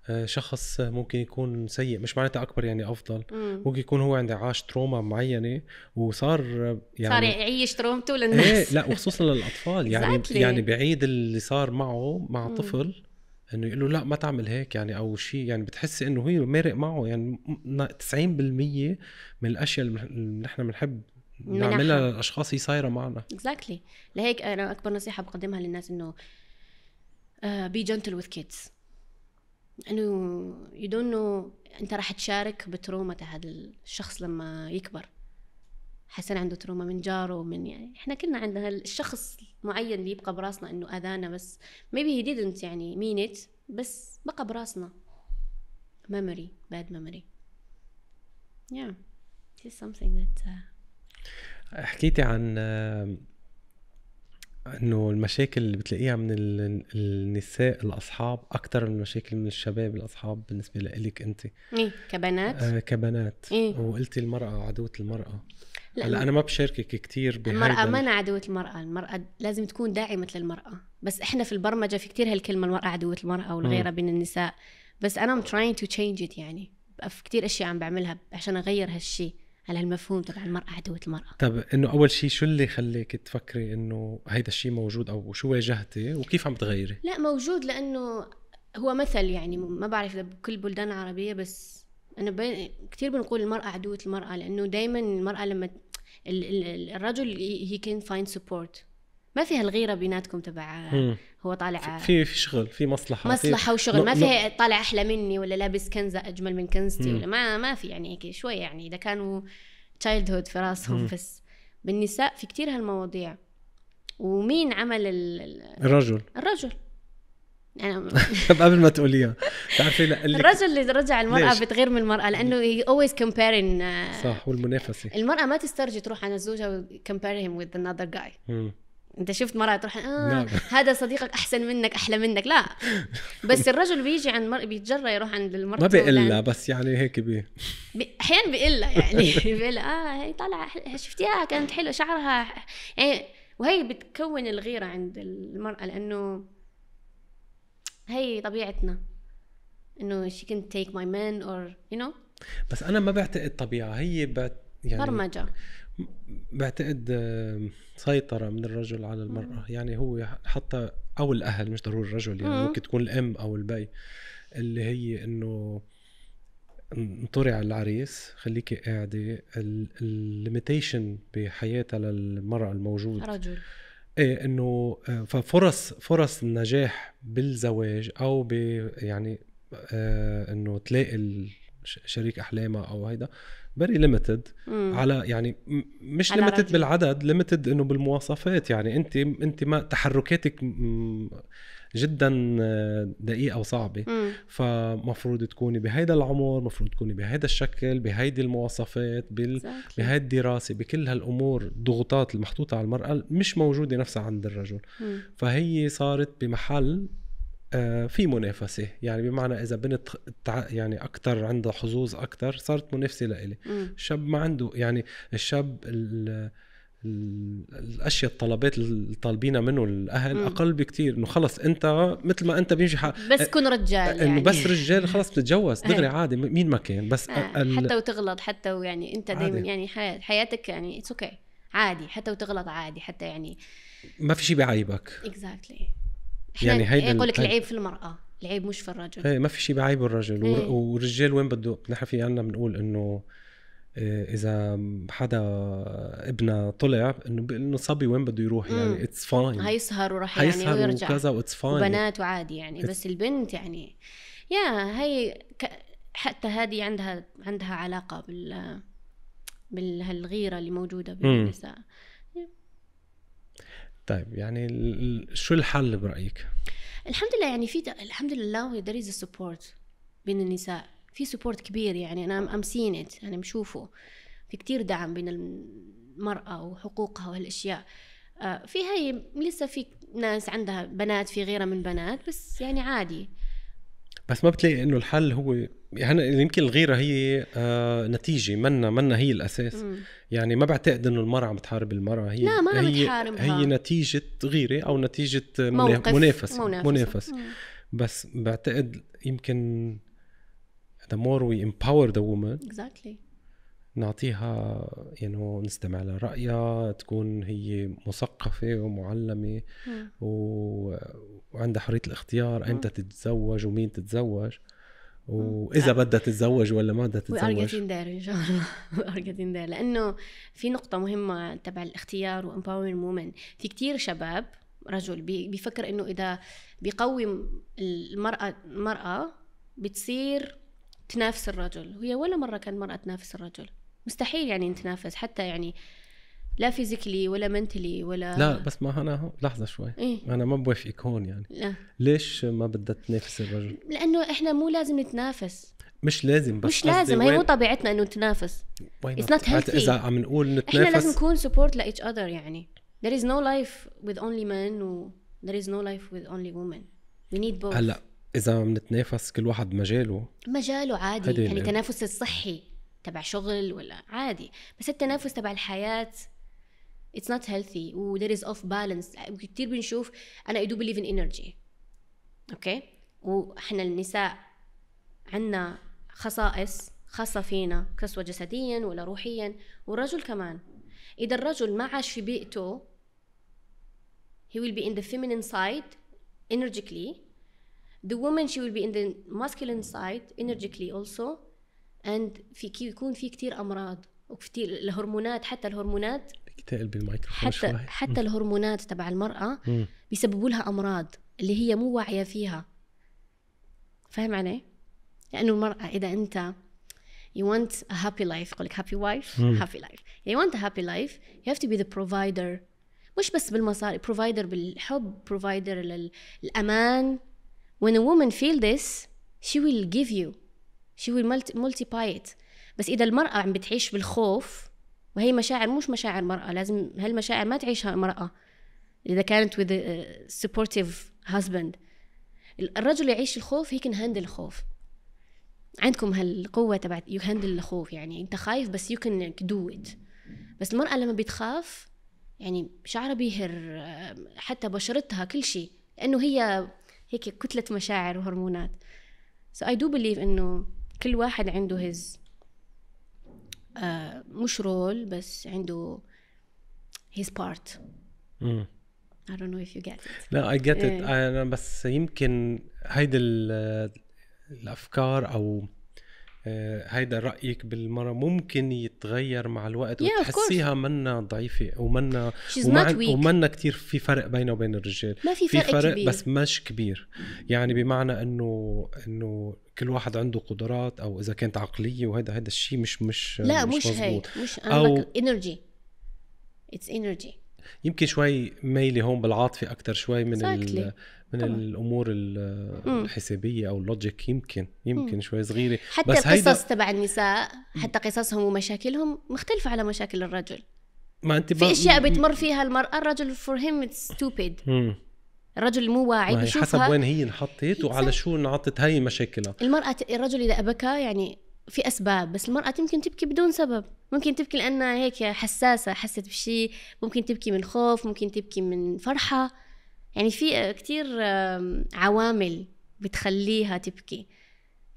آه، شخص ممكن يكون سيء مش معناتها اكبر يعني افضل مم. ممكن يكون هو عنده عاش تروما معينه وصار يعني صار يعيش ترومته للناس ايه لا وخصوصا للاطفال يعني يعني, يعني بعيد اللي صار معه مع مم. طفل انه يقول له لا ما تعمل هيك يعني او شيء يعني بتحسي انه هي مارق معه يعني 90% من الاشياء اللي نحن بنحب نعملها للاشخاص هي صايره معنا اكزاكتلي exactly. لهيك انا اكبر نصيحه بقدمها للناس انه بي جنتل وذ كيدز انه يو دونت نو انت راح تشارك بتروما تاع هذا الشخص لما يكبر حسن عنده تروما من جاره ومن يعني احنا كلنا عندنا الشخص معين اللي يبقى براسنا انه اذانا بس ميبي هي ديدنت يعني مين ات بس بقى براسنا ميموري باد ميموري يا هي سمثينج ذات حكيتي عن انه المشاكل اللي بتلاقيها من النساء الاصحاب اكثر من المشاكل من الشباب الاصحاب بالنسبه لك انت ايه كبنات آه كبنات إيه؟ وقلتي المراه عدوه المراه لا هلا انا ما بشاركك كثير بهذا المراه ما أنا عدوه المراه المراه لازم تكون داعمه للمراه بس احنا في البرمجه في كثير هالكلمه المراه عدوه المراه والغيره بين النساء بس انا ام تراينج تو تشينج ات يعني في كثير اشياء عم بعملها عشان اغير هالشيء على المفهوم تبع المرأة عدوة المرأة طب انه اول شيء شو اللي خليك تفكري انه هيدا الشيء موجود او شو واجهتي وكيف عم تغيري؟ لا موجود لانه هو مثل يعني ما بعرف اذا بكل بلدان العربية بس انا بي... كثير بنقول المرأة عدوة المرأة لانه دائما المرأة لما الرجل هي كان فايند سبورت ما في هالغيره بيناتكم تبع هو طالع في في شغل في مصلحه مصلحه وشغل ما في طالع احلى مني ولا لابس كنزه اجمل من كنزتي ولا ما ما في يعني هيك شوي يعني اذا كانوا تشايلد هود في راسهم بس بالنساء في كتير هالمواضيع ومين عمل ال... الرجل الرجل انا طب قبل ما تقوليها بتعرفي الرجل اللي رجع المراه ليش؟ بتغير من المراه لانه هي اولويز كومبيرين صح والمنافسه المراه ما تسترجي تروح على زوجها وكمبير هيم وذ انذر جاي انت شفت مره تروح آه نعم. هذا صديقك احسن منك احلى منك لا بس الرجل بيجي عند مر... بيتجرى يروح عند المرأة ما بيقلها بس يعني هيك بي احيانا بيقلها يعني بقلا اه هي طالعه شفتيها كانت حلوه شعرها يعني وهي بتكون الغيره عند المراه لانه هي طبيعتنا انه شي can تيك ماي مان اور يو نو بس انا ما بعتقد طبيعه هي بعت يعني برمجه بعتقد سيطرة من الرجل على المرأة يعني هو حتى أو الأهل مش ضروري الرجل يعني ممكن تكون الأم أو البي اللي هي إنه انطري على العريس خليكي قاعدة الليميتيشن بحياتها للمرأة الموجود رجل ايه انه آه، ففرص فرص النجاح بالزواج او ب يعني آه انه تلاقي شريك احلامها او هيدا فيري ليمتد على يعني مش ليمتد بالعدد ليمتد انه بالمواصفات يعني انت انت ما تحركاتك جدا آه، دقيقه وصعبه مم. فمفروض تكوني بهيدا العمر مفروض تكوني بهيدا الشكل بهيدي المواصفات بال... exactly. بهيدي الدراسه بكل هالامور الضغوطات المحطوطه على المراه مش موجوده نفسها عند الرجل مم. فهي صارت بمحل آه، في منافسه يعني بمعنى اذا بنت يعني اكثر عندها حظوظ اكثر صارت منافسه لإلي الشاب ما عنده يعني الشاب ال الاشياء الطلبات اللي طالبينها منه الاهل مم. اقل بكتير انه خلص انت مثل ما انت بيمشي حق بس آه، كن رجال انه يعني. بس رجال خلص بتتجوز دغري إيه. عادي مين ما كان بس آه. ال... حتى وتغلط حتى ويعني انت دائما يعني حياتك يعني اتس اوكي okay. عادي حتى وتغلط عادي حتى يعني ما في شيء بيعيبك اكزاكتلي exactly. يعني هيدا يقول إيه، لك العيب في المراه العيب مش في الرجل ايه ما في شيء بعيب الرجل ايه. والرجال وين بده نحن في عنا بنقول انه إيه، اذا حدا ابنه طلع انه انه صبي وين بده يروح يعني اتس فاين هيسهر وراح يعني ويرجع وكذا واتس فاين وبنات وعادي يعني بس البنت يعني يا هي ك... حتى هذه عندها عندها علاقه بال بالغيره اللي موجوده بالنساء طيب يعني شو الحل برايك الحمد لله يعني في الحمد لله there is a support بين النساء في سبورت كبير يعني انا ام سين ات انا مشوفه في كتير دعم بين المراه وحقوقها وهالاشياء آه، في هي لسه في ناس عندها بنات في غيرها من بنات بس يعني عادي بس ما بتلاقي انه الحل هو يعني يمكن الغيره هي آه نتيجه منا منا هي الاساس مم. يعني ما بعتقد انه المراه عم تحارب المراه هي لا ما عم هي تحاربها. هي نتيجه غيره او نتيجه موقف. منافسه منافسه, منافسة. بس بعتقد يمكن the more we empower the woman exactly نعطيها يعني نستمع لرأيها تكون هي مثقفة ومعلمة و... وعندها حرية الاختيار امتى تتزوج ومين تتزوج واذا بدها تتزوج ولا ما بدها تتزوج وي ان شاء الله وي لانه في نقطة مهمة تبع الاختيار وامباور وومن في كتير شباب رجل بيفكر انه اذا بقوي المرأة المرأة بتصير تنافس الرجل وهي ولا مرة كان المرأة تنافس الرجل مستحيل يعني نتنافس حتى يعني لا فيزيكلي ولا منتلي ولا لا بس ما انا لحظه شوي إيه؟ انا ما بوافقك هون يعني لا. ليش ما بدها تنافس الرجل لانه احنا مو لازم نتنافس مش لازم بس مش لازم هي مو طبيعتنا انه نتنافس اتس نوت هيلثي اذا عم نقول نتنافس احنا لازم نكون سبورت لايتش اذر يعني there is no life with only men و there is no life with only women we need both هلا اذا عم نتنافس كل واحد بمجاله مجاله عادي يعني التنافس الصحي تبع شغل ولا عادي بس التنافس تبع الحياه it's not healthy و there is off balance كتير بنشوف انا I do believe in energy اوكي okay? واحنا النساء عندنا خصائص خاصة فينا كسوة جسديا ولا روحيا والرجل كمان إذا الرجل ما عاش في بيئته he will be in the feminine side energetically the woman she will be in the masculine side energetically also اند في يكون في كثير امراض وكثير الهرمونات حتى الهرمونات اكتئل بالمايكروفون حتى شوي. حتى الهرمونات تبع المراه بيسببوا لها امراض اللي هي مو واعيه فيها فاهم علي؟ لانه المراه اذا انت you want a happy life قولك happy wife مم. happy life you want a happy life you have to be the provider مش بس بالمصاري provider بالحب provider للأمان when a woman feel this she will give you شي هو الملتي بايت بس اذا المراه عم بتعيش بالخوف وهي مشاعر مش مشاعر مرأة لازم هالمشاعر ما تعيشها المراه إذا كانت with a supportive husband الرجل يعيش الخوف هي كان هندل الخوف عندكم هالقوة تبعت يو هندل الخوف يعني أنت خايف بس يو كان دو إت بس المرأة لما بتخاف يعني شعرها بيهر حتى بشرتها كل شيء لأنه هي هيك كتلة مشاعر وهرمونات so I do believe إنه كل واحد عنده هز آه مش رول بس عنده هيز بارت I don't know if you get it لا no, I get it إيه. أنا بس يمكن هيدي الأفكار أو آه، هيدا رأيك بالمرة ممكن يتغير مع الوقت yeah, وتحسيها منا ضعيفة ومنا ومنا كتير في فرق بينه وبين الرجال ما في فرق, في فرق كبير. بس مش كبير يعني بمعنى انه انه كل واحد عنده قدرات او اذا كانت عقليه وهذا هذا الشيء مش مش لا مش, مش مزبوط. مش او انرجي اتس انرجي يمكن شوي ميلي هون بالعاطفه اكثر شوي من exactly. من طبعا. الامور الحسابيه او اللوجيك يمكن يمكن شوي صغيره حتى بس القصص تبع النساء حتى قصصهم ومشاكلهم مختلفه على مشاكل الرجل ما انت في اشياء بتمر فيها المراه الرجل فور هيم ستوبيد الرجل مو واعي بشوفها حسب وين هي انحطت وعلى شو انعطت هاي مشاكلها المراه الرجل اذا بكى يعني في اسباب بس المراه يمكن تبكي بدون سبب ممكن تبكي لانها هيك حساسه حست بشيء ممكن تبكي من خوف ممكن تبكي من فرحه يعني في كتير عوامل بتخليها تبكي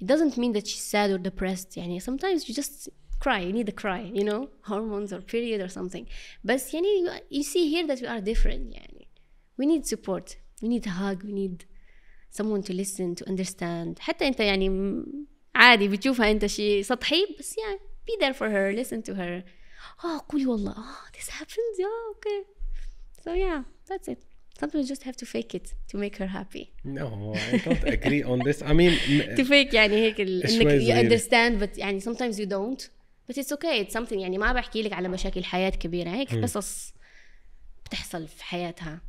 it doesn't mean that she's sad or depressed يعني sometimes you just cry you need a cry you know hormones or period or something بس يعني you, see here that we are different يعني we need support we need a hug we need someone to listen to understand حتى انت يعني عادي بتشوفها انت شيء سطحي بس يعني be there for her listen to her اه قولي والله اه this happens yeah okay so yeah that's it sometimes you just have to fake it to make her happy no I don't agree on this I mean to fake يعني هيك انك you understand but يعني sometimes you don't but it's okay it's something يعني ما بحكي لك على مشاكل حياة كبيرة هيك قصص بتحصل في حياتها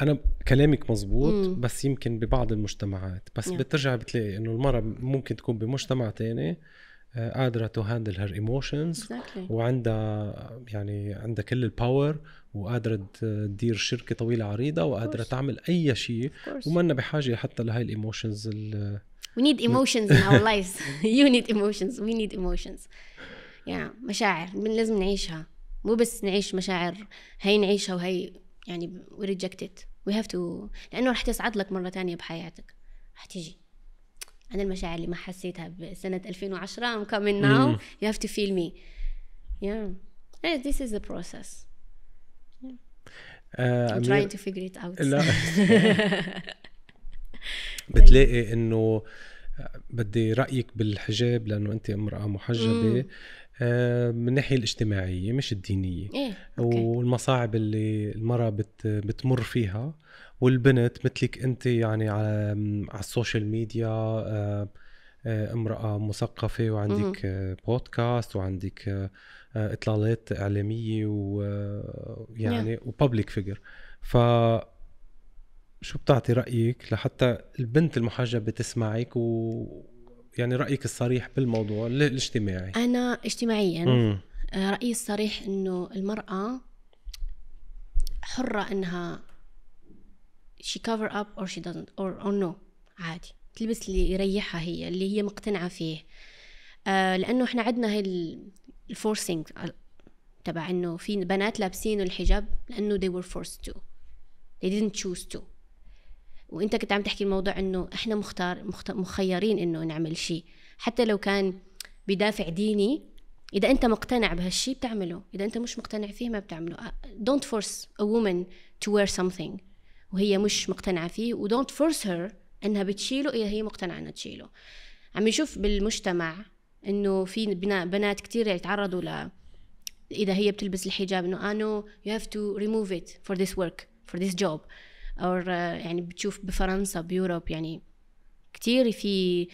انا كلامك مزبوط مم. بس يمكن ببعض المجتمعات بس yeah. بترجع بتلاقي انه المراه ممكن تكون بمجتمع تاني آه، قادره تو هاندل هير ايموشنز وعندها يعني عندها كل الباور وقادره تدير شركه طويله عريضه وقادره تعمل اي شيء ومنا بحاجه حتى لهي الايموشنز وي نيد ايموشنز ان اور لايفز يو نيد ايموشنز وي نيد ايموشنز yeah. مشاعر من لازم نعيشها. مو بس نعيش مشاعر هي نعيشها وهي يعني we وي هاف تو لأنه رح تصعد لك مرة ثانيه بحياتك. رح تيجي. أنا المشاعر اللي ما حسيتها بسنة 2010 I'm coming now mm. you have to feel me yeah this is the process yeah. uh, I'm trying to figure it out لا بتلاقي إنه بدي رأيك بالحجاب لأنه أنت امرأة محجبة آه، من الناحيه الاجتماعيه مش الدينيه إيه؟ والمصاعب اللي المراه بت بتمر فيها والبنت مثلك انت يعني على على السوشيال ميديا آه، آه، امراه مثقفه وعندك مم. بودكاست وعندك اطلالات اعلاميه ويعني yeah. وببليك فيجر ف شو بتعطي رايك لحتى البنت المحجبه تسمعك و يعني رايك الصريح بالموضوع الاجتماعي انا اجتماعيا مم. آه، رايي الصريح انه المراه حره انها she cover up or she doesn't or or no عادي تلبس اللي يريحها هي اللي هي مقتنعه فيه آه لانه احنا عندنا هي الفورسينج تبع انه في بنات لابسين الحجاب لانه they were forced to they didn't choose to وانت كنت عم تحكي الموضوع انه احنا مختار مخيرين انه نعمل شيء حتى لو كان بدافع ديني اذا انت مقتنع بهالشيء بتعمله اذا انت مش مقتنع فيه ما بتعمله آه، don't force a woman to wear something وهي مش مقتنعه فيه و don't force her انها بتشيله اذا إيه، هي مقتنعه انها تشيله عم نشوف بالمجتمع انه في بنات كثير يتعرضوا ل اذا هي بتلبس الحجاب انه انو يو هاف تو ريموف ات فور ذس ورك فور ذس جوب أو يعني بتشوف بفرنسا بيوروب يعني كتير في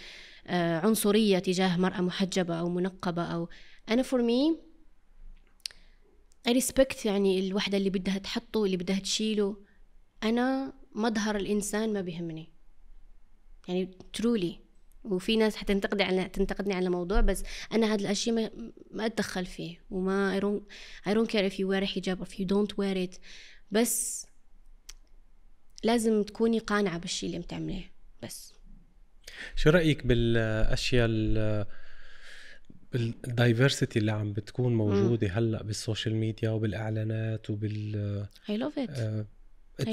آه، عنصرية تجاه مرأة محجبة أو منقبة أو أنا فور مي I respect يعني الوحدة اللي بدها تحطه اللي بدها تشيله أنا مظهر الإنسان ما بيهمني يعني ترولي وفي ناس حتنتقدي على تنتقدني على الموضوع بس انا هاد الأشياء ما, ما اتدخل فيه وما I don't, I don't care if you wear a hijab or if you don't wear it بس لازم تكوني قانعة بالشي اللي بتعمليه بس شو رأيك بالأشياء الدايفرسيتي اللي عم بتكون موجودة هلأ بالسوشيال ميديا وبالإعلانات وبال اي لاف ات اي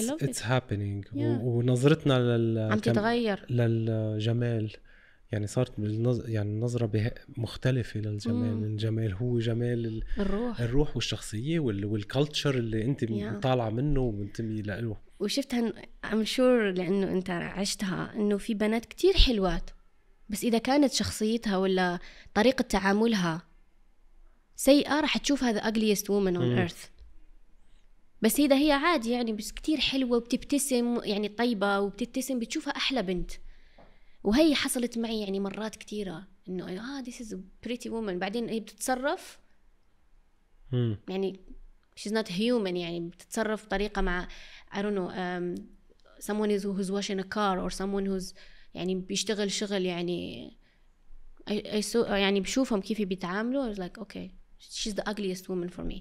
it's, ات اتس it's ونظرتنا لل عم تتغير للجمال يعني صارت بالنظ... يعني نظره به... مختلفه للجمال مم. الجمال هو جمال ال... الروح الروح والشخصيه وال... والكلتشر اللي انت yeah. طالعه منه ومنتمي له وشفتها ام شور لانه انت عشتها انه في بنات كتير حلوات بس اذا كانت شخصيتها ولا طريقه تعاملها سيئه راح تشوف هذا اجليست وومن اون ايرث بس اذا هي عادي يعني بس كتير حلوه وبتبتسم يعني طيبه وبتبتسم بتشوفها احلى بنت وهي حصلت معي يعني مرات كثيره انه اه ذيس از بريتي وومن بعدين هي بتتصرف مم. يعني she's not human يعني بتتصرف بطريقه مع I don't know um, someone is, who's washing a car or someone who's يعني بيشتغل شغل يعني I, I saw, يعني بشوفهم كيف بيتعاملوا I was like okay she's the ugliest woman for me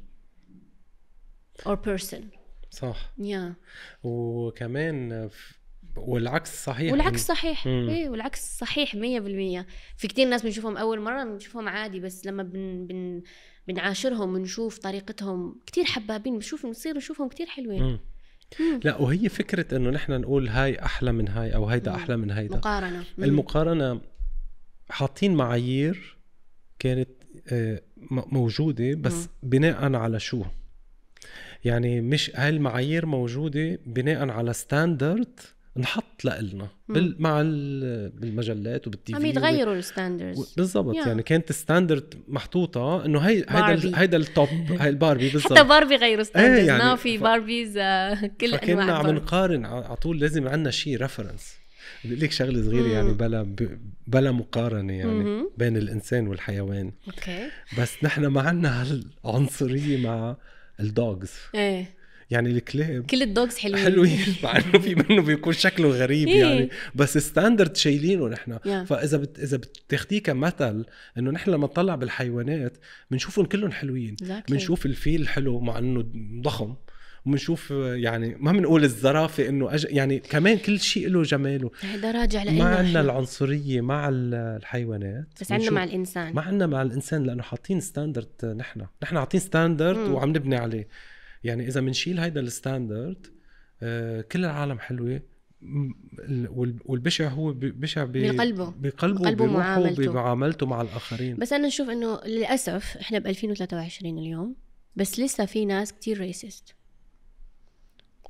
or person صح yeah وكمان والعكس صحيح يعني. والعكس صحيح ايه والعكس صحيح 100% في كثير ناس بنشوفهم اول مره بنشوفهم عادي بس لما بن, بن بنعاشرهم ونشوف طريقتهم كثير حبابين بنشوف بنصير نشوفهم كثير حلوين مم. مم. لا وهي فكرة انه نحن نقول هاي احلى من هاي او هيدا احلى من هيدا مقارنة مم. المقارنة حاطين معايير كانت آه، موجودة بس مم. بناء على شو؟ يعني مش هاي المعايير موجودة بناء على ستاندرد نحط لإلنا بال... مع ال... بالمجلات وبالتي عم يتغيروا الستاندرز بالضبط yeah. يعني كانت الستاندرد محطوطه انه هي هيدا هيدا التوب هي الباربي بالضبط حتى باربي غيروا ستاندرز ايه يعني في ف... باربيز آه، كل كنا عم نقارن على طول لازم عندنا شيء ريفرنس بدي لك شغله صغيره يعني مم. يعني بلا ب... بلا مقارنه يعني مم. بين الانسان والحيوان اوكي بس نحن ما عندنا هالعنصريه مع الدوجز ايه يعني الكلاب كل الدوجز حلوين حلوين مع انه في منه بيكون شكله غريب إيه. يعني بس ستاندرد شايلينه نحن فاذا بت... اذا بتاخذيه كمثل انه نحن لما نطلع بالحيوانات بنشوفهم كلهم حلوين بنشوف الفيل حلو مع انه ضخم وبنشوف يعني ما بنقول الزرافه انه أج... يعني كمان كل شيء له جماله هذا راجع لانه ما عندنا العنصريه مع الحيوانات بس عندنا مع الانسان ما عندنا مع الانسان لانه حاطين ستاندرد نحن نحن حاطين ستاندرد وعم نبني عليه يعني اذا بنشيل هيدا الستاندرد آه، كل العالم حلوه والبشع هو بشع بقلبه بقلبه بقلبه بمعاملته مع الاخرين بس انا نشوف انه للاسف احنا ب 2023 اليوم بس لسه في ناس كتير ريسست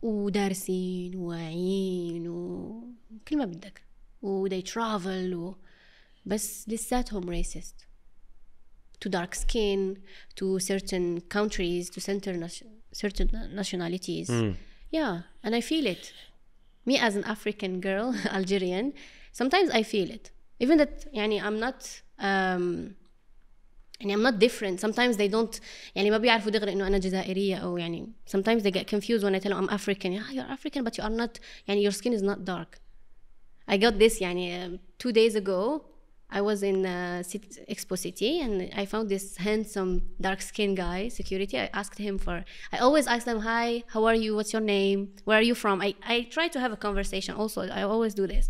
ودارسين وواعيين وكل ما بدك وذي ترافل و... بس لساتهم ريسست تو دارك سكين تو سيرتن كونتريز تو سنتر certain nationalities. Mm. Yeah, and I feel it. Me as an African girl, Algerian, sometimes I feel it. Even that, يعني I'm not um, يعني I'm not different. Sometimes they don't يعني ما بيعرفوا دغري إنه أنا جزائرية أو يعني sometimes they get confused when I tell them I'm African. Yeah, you're African but you are not يعني your skin is not dark. I got this يعني uh, two days ago I was in uh, Expo City and I found this handsome dark-skinned guy, security. I asked him for, I always ask them, hi, how are you? What's your name? Where are you from? I, I try to have a conversation also. I always do this.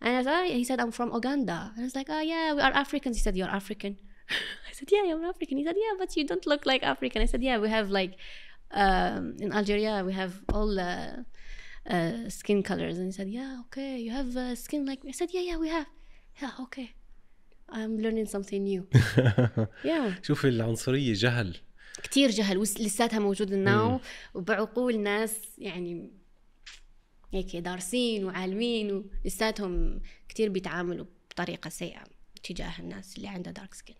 And I said, oh, he said, I'm from Uganda. And I was like, oh yeah, we are Africans. He said, you're African. I said, yeah, I'm African. He said, yeah, but you don't look like African. I said, yeah, we have like, um, in Algeria, we have all uh, uh skin colors. And he said, yeah, okay, you have uh, skin like, I said, yeah, yeah, we have. Yeah, okay. I'm learning something new yeah. شوفي العنصرية جهل كتير جهل ولساتها موجودة ناو وبعقول ناس يعني هيك دارسين وعالمين ولساتهم كتير بيتعاملوا بطريقة سيئة تجاه الناس اللي عندها دارك سكين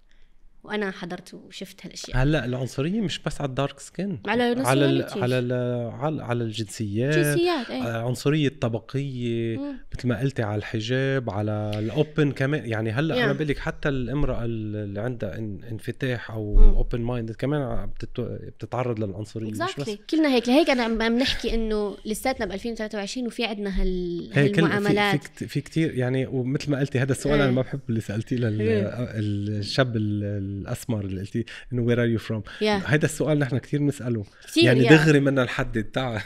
وانا حضرت وشفت هالاشياء هلا العنصريه مش بس على الدارك سكين على على على ال على, على الجنسيات جنسيات ايه. عنصريه طبقيه مثل ما قلتي على الحجاب على الاوبن كمان يعني هلا يعني. انا بقول لك حتى الامراه اللي عندها انفتاح او اوبن مايند كمان بتتعرض للعنصريه exactly. مش بس كلنا هيك لهيك انا عم بنحكي انه لساتنا ب 2023 وفي عندنا هال... هالمعاملات في, في, في كثير يعني ومثل ما قلتي هذا السؤال ايه. انا ما بحب اللي سالتيه للشاب ايه. الاسمر اللي قلتي انه وير ار يو فروم هذا السؤال نحن كثير بنساله يعني yeah. دغري بدنا نحدد تعال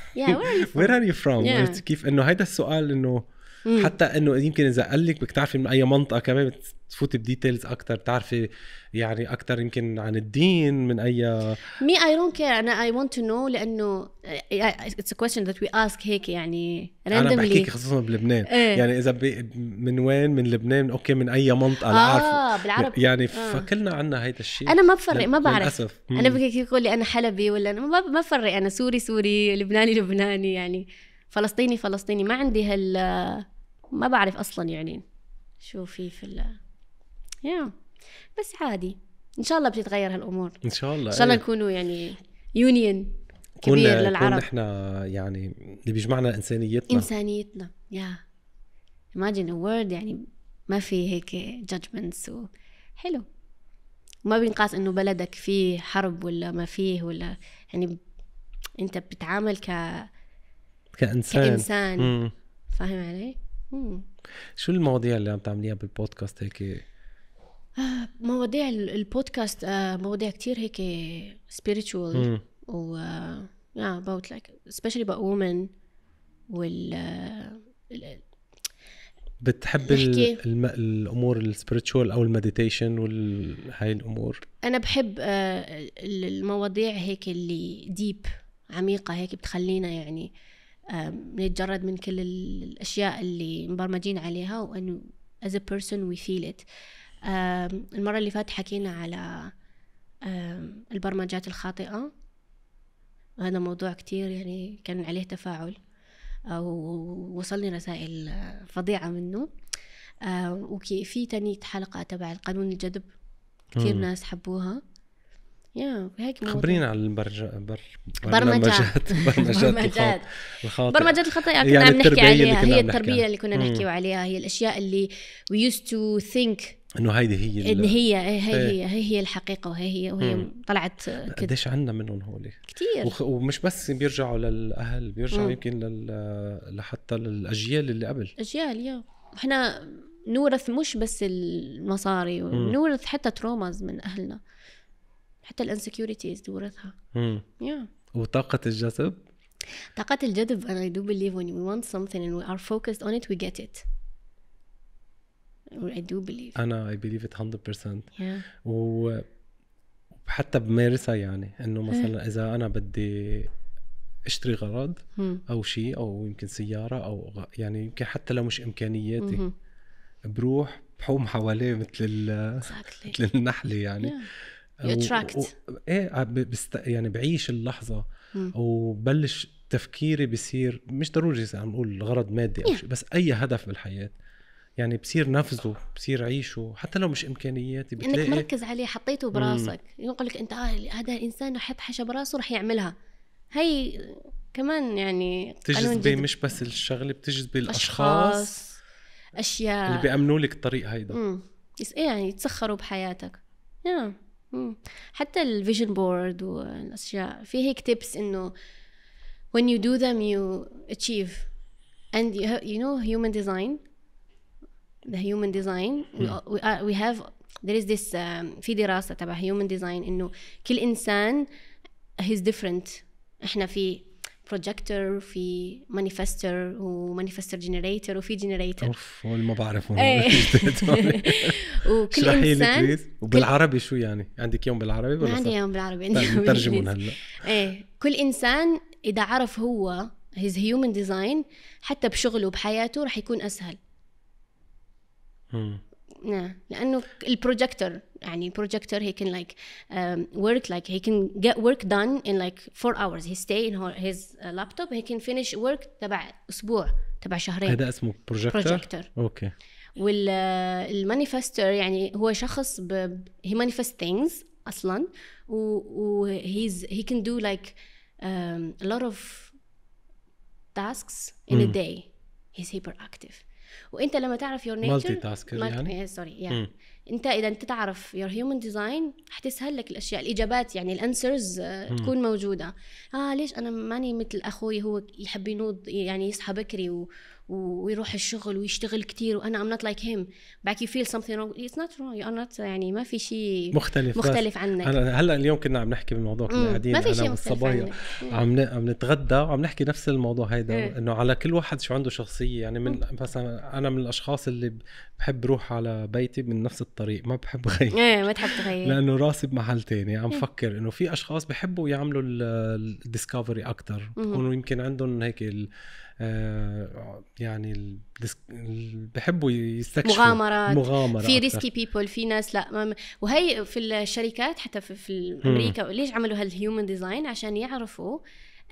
وير ار يو فروم كيف انه هذا السؤال انه مم. حتى انه يمكن اذا قال لك بتعرفي من اي منطقه كمان بتفوتي بديتيلز اكثر بتعرفي يعني اكثر يمكن عن الدين من اي مي اي دونت كير انا اي ونت تو نو لانه اتس ا كويستشن ذات وي اسك هيك يعني راندملي انا بحكيك خصوصا بلبنان إيه؟ يعني اذا بي من وين من لبنان اوكي من اي منطقه اه عارفه بالعربي يعني آه. فكلنا عنا هيدا الشيء انا ما بفرق ما بعرف للاسف انا بكيك يقول لي انا حلبي ولا انا ما بفرق انا سوري سوري لبناني لبناني يعني فلسطيني فلسطيني ما عندي هال ما بعرف اصلا يعني شو في في ال يا بس عادي ان شاء الله بتتغير هالامور ان شاء الله ان شاء الله إيه. نكونوا يعني يونيون كبير للعرب احنا يعني اللي بيجمعنا انسانيتنا انسانيتنا يا ايماجين وورد يعني ما في هيك جادجمنتس و... حلو ما بينقاس انه بلدك فيه حرب ولا ما فيه ولا يعني انت بتتعامل ك كانسان كانسان فاهم علي؟ شو المواضيع اللي عم تعمليها بالبودكاست هيك آه، مواضيع البودكاست آه، مواضيع كتير هيك spiritual و آه، yeah about like especially about women وال بتحب الم... الامور السبيريتشوال او المديتيشن وهاي الامور انا بحب المواضيع هيك اللي ديب عميقه هيك بتخلينا يعني نتجرد من كل الأشياء اللي مبرمجين عليها وأنه as a person we feel it المرة اللي فاتت حكينا على البرمجات الخاطئة هذا موضوع كتير يعني كان عليه تفاعل آه، ووصلني رسائل آه، فظيعة منه آه، وفي تانية حلقة تبع قانون الجذب كثير ناس حبوها يا هيك خبرينا على البرج بر... برمجات برمجات الخاطئه برمجات الخطا كنا يعني عم نحكي عليها هي التربيه اللي كنا نحكي عليها هي الاشياء اللي وي يوست تو ثينك انه هيدي هي ان هي إيه، هي إيه. هي, هي, هي الحقيقه وهي هي وهي مم. طلعت قديش عندنا منهم هولي كثير وخ... ومش بس بيرجعوا للاهل بيرجعوا يمكن لل... لحتى للاجيال اللي قبل اجيال يا احنا نورث مش بس المصاري نورث حتى تروماز من اهلنا حتى الانسكيورتيز ورثها yeah. وطاقة الجذب طاقة الجذب أنا اي دو بليف when we want something and we are focused on it we get it I do believe أنا اي بليف ات 100% yeah. و حتى بمارسها يعني انه إيه. مثلا اذا انا بدي اشتري غرض او شيء او يمكن سياره او يعني يمكن حتى لو مش امكانياتي بروح بحوم حواليه مثل exactly. مثل النحله يعني yeah. يتراكت و... ايه آه، بست... يعني بعيش اللحظه وبلش تفكيري بصير مش ضروري عم نقول غرض مادي او شيء بس اي هدف بالحياه يعني بصير نفذه بصير عيشه حتى لو مش امكانياتي بتلاقي انك مركز عليه حطيته براسك يقول لك انت آه هذا الانسان رح يحط حاجه براسه رح يعملها هي كمان يعني بتجذبي مش بس الشغله بتجذبي الاشخاص اشياء اللي بيامنوا لك الطريق هيدا امم يعني يتسخروا بحياتك yeah. حتى الفيجن بورد والاشياء في هيك تيبس انه when you do them you achieve and you, have, you know human design the human design we, we, are, we have there is this um, في دراسه تبع human design انه كل انسان he's different احنا في بروجيكتور في مانيفستر ومانيفستر جنريتر وفي جنريتر اوف هول ما بعرفهم إيه. وكل انسان وبالعربي شو يعني عندك يوم بالعربي ولا طيب، عندي يوم بالعربي عندي يوم ترجمون هلا ايه كل انسان اذا عرف هو هيز هيومن ديزاين حتى بشغله بحياته رح يكون اسهل نعم لانه البروجيكتور يعني البروجيكتور he can like um، work like he can get work done in like four hours he stay in his uh, laptop he can finish work تبع اسبوع تبع شهرين هذا اسمه بروجيكتور بروجيكتور اوكي والمانيفستر يعني هو شخص ب he manifest things اصلا و, he's he can do like um، a lot of tasks in a mm. day he's hyperactive وانت لما تعرف يور نيتشر مالتي تاسكر يعني سوري إيه، يعني انت اذا انت تعرف يور هيومن ديزاين حتسهل لك الاشياء الاجابات يعني الانسرز آه، تكون موجوده اه ليش انا ماني مثل اخوي هو يحب ينوض يعني يصحى بكري و... ويروح الشغل ويشتغل كتير وانا ام نوت لايك هيم باك يو فيل سمثينغ رونغ اتس نوت رونغ يو ار نوت يعني ما في شيء مختلف مختلف عنك هلا هلا اليوم كنا عم نحكي بالموضوع كنا قاعدين انا والصبايا عم عم نتغدى وعم نحكي نفس الموضوع هيدا انه على كل واحد شو عنده شخصيه يعني من مثلا انا من الاشخاص اللي بحب روح على بيتي من نفس الطريق ما بحب غير ايه ما تحب تغير لانه راسي بمحل تاني عم فكر انه في اشخاص بحبوا يعملوا الديسكفري اكثر بكونوا يمكن عندهم هيك آه، يعني بحبوا يستكشفوا مغامرات مغامرة في ريسكي بيبول في ناس لا وهي في الشركات حتى في, في امريكا ليش عملوا هالهيومن ديزاين عشان يعرفوا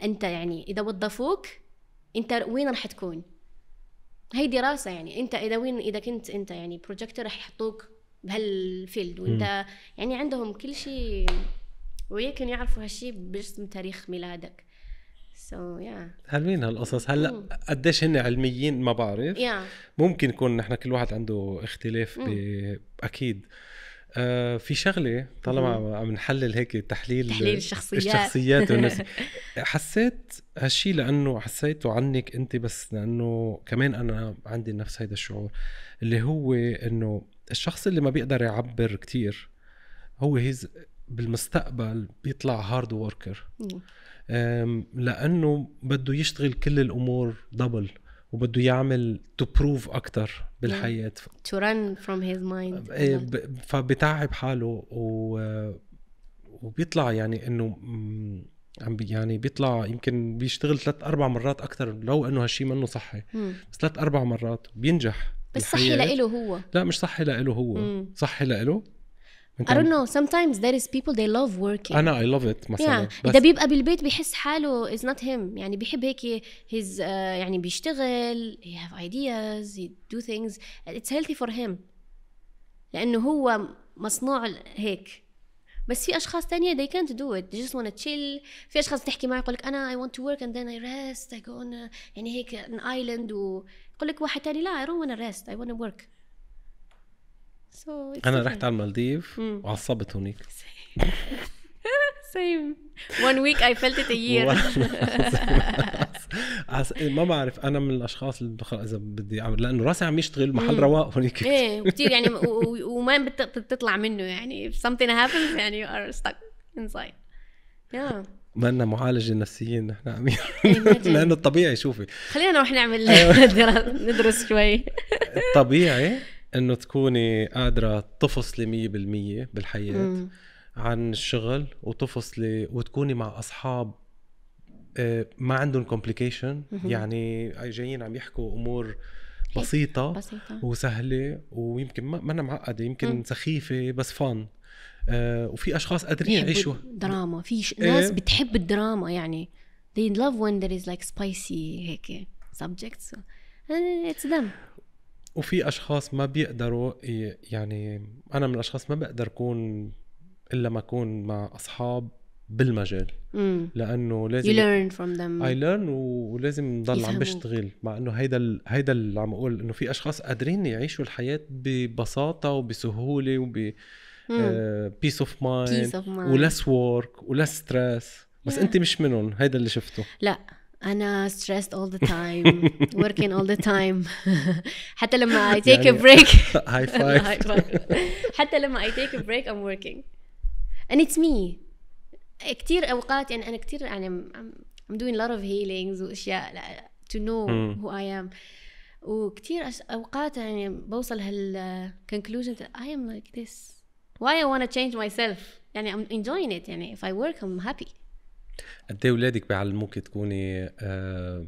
انت يعني اذا وظفوك انت وين راح تكون هي دراسه يعني انت اذا وين اذا كنت انت يعني بروجيكتور راح يحطوك بهالفيلد وانت يعني عندهم كل شيء ويمكن يعرفوا هالشيء باسم تاريخ ميلادك سو so, يا yeah. حلوين هالقصص هلا قديش هن علميين ما بعرف yeah. ممكن يكون نحن كل واحد عنده اختلاف mm. اكيد آه في شغله طالما عم نحلل هيك تحليل تحليل الشخصيات الشخصيات والناس حسيت هالشيء لانه حسيته عنك انت بس لانه كمان انا عندي نفس هيدا الشعور اللي هو انه الشخص اللي ما بيقدر يعبر كتير هو هيز بالمستقبل بيطلع هارد وركر لانه بده يشتغل كل الامور دبل وبده يعمل تو بروف اكثر بالحياه تو رن فروم هيز مايند فبتعب حاله و وبيطلع يعني انه عم يعني بيطلع يمكن بيشتغل ثلاث اربع مرات اكثر لو انه هالشيء منه صحي مم. بس ثلاث اربع مرات بينجح بس صحي لإله هو لا مش صحي لإله هو مم. صحي لإله I don't know sometimes there is people they love working انا I love it مثلا yeah. ده بيبقى بالبيت بيحس حاله is not him يعني بيحب هيك his uh, يعني بيشتغل he have ideas he do things it's healthy for him لانه هو مصنوع هيك بس في اشخاص تانية they can't do it they just want to chill في اشخاص تحكي معي يقول لك انا I want to work and then I rest I go on a, يعني هيك an island ويقول لك واحد تاني لا I don't want to rest I want to work سو so انا رحت على المالديف وعصبت هونيك سيم وان ويك اي فيلت ات يير ما بعرف انا من الاشخاص اللي بدخل اذا بدي اعمل لانه راسي عم يشتغل محل رواق هونيك ايه وكثير يعني وما بتطلع منه يعني if something happens يعني you are stuck inside yeah لنا معالجة نفسية نحن عم لأنه الطبيعي شوفي خلينا نروح نعمل ندرس شوي الطبيعي انه تكوني قادره تفصلي 100% بالحياه مم. عن الشغل وتفصلي وتكوني مع اصحاب آه، ما عندهم كومبليكيشن يعني جايين عم يحكوا امور بسيطة, بسيطة وسهلة ويمكن ما أنا معقدة يمكن م. سخيفة بس فان آه وفي أشخاص قادرين يعيشوا دراما في ش... إيه. ناس بتحب الدراما يعني they love when there is like spicy هيك subjects it's them وفي اشخاص ما بيقدروا يعني انا من الاشخاص ما بقدر اكون الا ما اكون مع اصحاب بالمجال مم. لانه لازم you learn from them I learn ولازم نضل عم بشتغل مع انه هيدا ال... هيدا اللي عم اقول انه في اشخاص قادرين يعيشوا الحياه ببساطه وبسهوله وب بيس اوف مايند ولس ورك ولس ستريس بس yeah. انت مش منهم هيدا اللي شفته لا انا stressed all the time working all the time حتى لما I take a break high five حتى لما I take a break I'm working and it's me كتير اوقات يعني انا كتير يعني I'm, I'm doing a lot of healings واشياء to know hmm. who I am وكتير اوقات يعني بوصل هال conclusion that I am like this why I want to change myself يعني I'm enjoying it يعني if I work I'm happy قد ايه اولادك بيعلموك تكوني آه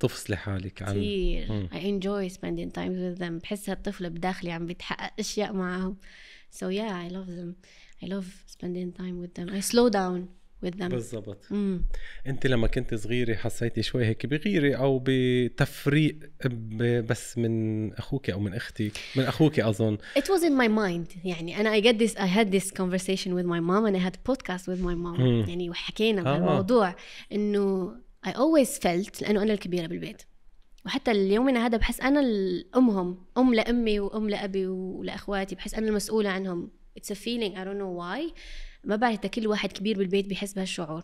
تفصلي حالك عن كثير I enjoy spending time with them بحس هالطفل بداخلي عم بيتحقق اشياء معهم so yeah I love them I love spending time with them I slow down والذنب بالضبط انت لما كنت صغيره حسيتي شوي هيك بغيره او بتفريق بس من اخوك او من اختك من اخوك اظن it was in my mind يعني انا I get this I had this conversation with my mom and I had podcast with my mom مم. يعني وحكينا آه. بالموضوع انه I always felt لانه انا الكبيره بالبيت وحتى اليومنا هذا بحس انا الامهم ام لامي وام لابي ولاخواتي بحس انا المسؤوله عنهم it's a feeling I don't know why ما بعرف كل واحد كبير بالبيت بيحس بهالشعور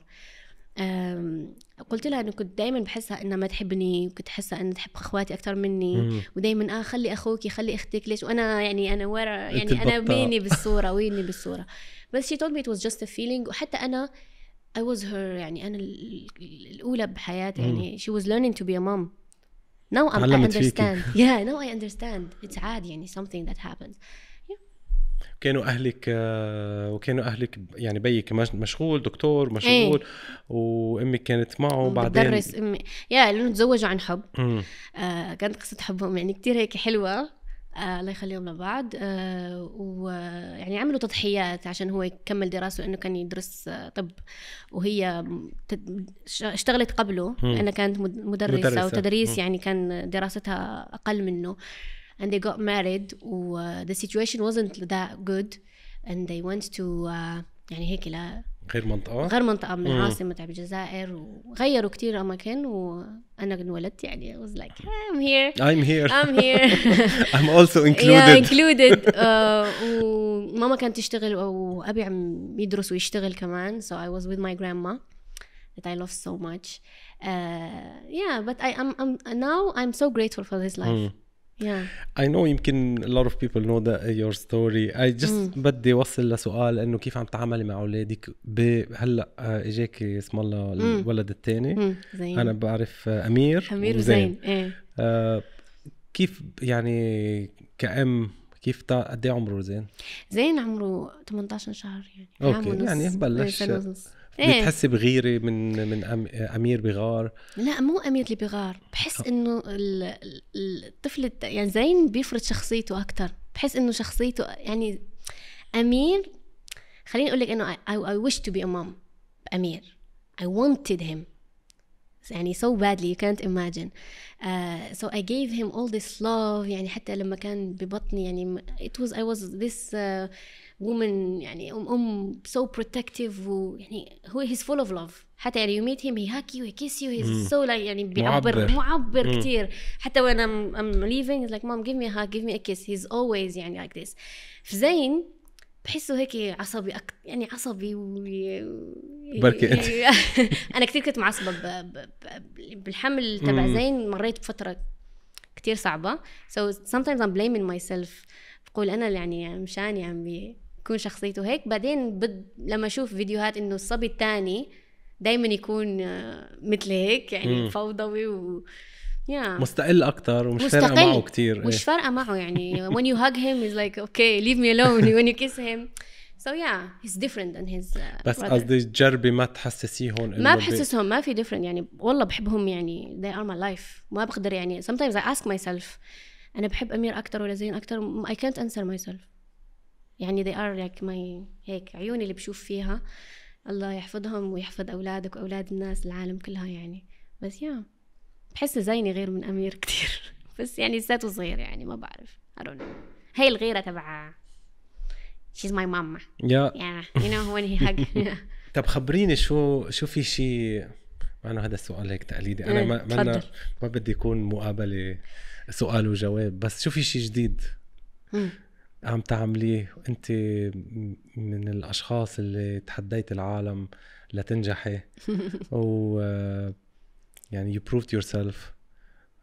قلت لها انه كنت دائما بحسها انها ما تحبني وكنت احسها انها تحب اخواتي اكثر مني ودائما اه خلي اخوك خلي اختك ليش وانا يعني انا ورا يعني انا ميني بالصوره ويني بالصوره بس شي تولد مي it جاست ا a وحتى انا اي واز هير يعني انا الاولى بحياتي يعني شي واز ليرنينج تو بي ا مام now I understand yeah now I understand it's عادي يعني something that happens كانوا اهلك آه، وكانوا اهلك يعني بيك مشغول دكتور مشغول ايه. وامك كانت معه بعدين بتدرس امي يا لانه تزوجوا عن حب آه كانت قصه حبهم يعني كثير هيك حلوه آه، الله يخليهم لبعض آه ويعني عملوا تضحيات عشان هو يكمل دراسته لانه كان يدرس آه، طب وهي اشتغلت قبله لانها كانت مدرسه, مدرسة. وتدريس م. يعني كان دراستها اقل منه and they got married uh, The situation wasn't that good and they went to uh, يعني هيك لا غير منطقة غير منطقة من العاصمة تاع الجزائر وغيروا كتير أماكن وأنا انولدت يعني I was like I'm here I'm here I'm here I'm also included yeah included uh, وماما كانت تشتغل وأبي عم يدرس ويشتغل كمان so I was with my grandma that I love so much uh, yeah but I am I'm, now I'm so grateful for this life mm. yeah. I know يمكن a lot of people know that uh, your story I just mm. بدي وصل لسؤال انه كيف عم تتعاملي مع اولادك هلا آه، اجاك اسم الله mm. الولد الثاني mm. انا بعرف آه، امير امير وزين, ايه. آه كيف يعني كأم كيف تا قد ايه عمره زين؟ زين عمره 18 شهر يعني اوكي يعني بلش إيه، إيه؟ بتحسي بغيره من من امير بغار لا مو امير اللي بغار بحس انه الطفل يعني زين بيفرض شخصيته اكثر بحس انه شخصيته يعني امير خليني اقول لك انه اي I تو بي be امير اي wanted him يعني سو بادلي يو كانت imagine سو اي جيف هيم اول ذيس لاف يعني حتى لما كان ببطني يعني ات واز اي واز ذيس woman يعني ام ام سو بروتكتيف ويعني هو هيز فول اوف لاف حتى يعني يو ميت هيم هي هاك يو هي كيس يو هيز سو يعني بيعبر معبر, معبر كثير حتى وانا ام ليفينج لايك مام جيف مي هاك جيف مي ا كيس هيز اولويز يعني لايك like ذس في زين بحسه هيك عصبي أك... يعني عصبي و يعني بركي انت انا كثير كنت معصبه ب... ب... بالحمل تبع زين مريت بفتره كثير صعبه so ام I'm ماي سيلف بقول انا يعني مشاني يعني عم تكون شخصيته هيك بعدين بد... لما اشوف فيديوهات انه الصبي الثاني دايما يكون آه، مثل هيك يعني مم. فوضوي و yeah. مستقل اكثر ومش فارقه معه كثير مش إيه. فارقه معه يعني when you hug him he's like okay leave me alone when you kiss him so yeah he's different than his uh, بس قصدي تجربي ما تحسسيهم ما بحسسهم ما في different يعني والله بحبهم يعني they are my life ما بقدر يعني sometimes I ask myself انا بحب امير اكثر ولا زين اكثر I can't answer myself يعني they are like my هيك عيوني اللي بشوف فيها الله يحفظهم ويحفظ أولادك وأولاد الناس العالم كلها يعني بس يا بحسه زيني غير من أمير كتير بس يعني لساته صغير يعني ما بعرف I don't know هي الغيرة تبع she's my mom yeah yeah you know when he hug طب خبريني شو شو في شيء مع انه هذا السؤال هيك تقليدي انا ما ما, ما بدي يكون مقابله سؤال وجواب بس شو في شيء جديد hmm. عم تعمليه وانت من الاشخاص اللي تحديت العالم لتنجحي و آه، يعني يو بروفد يور سيلف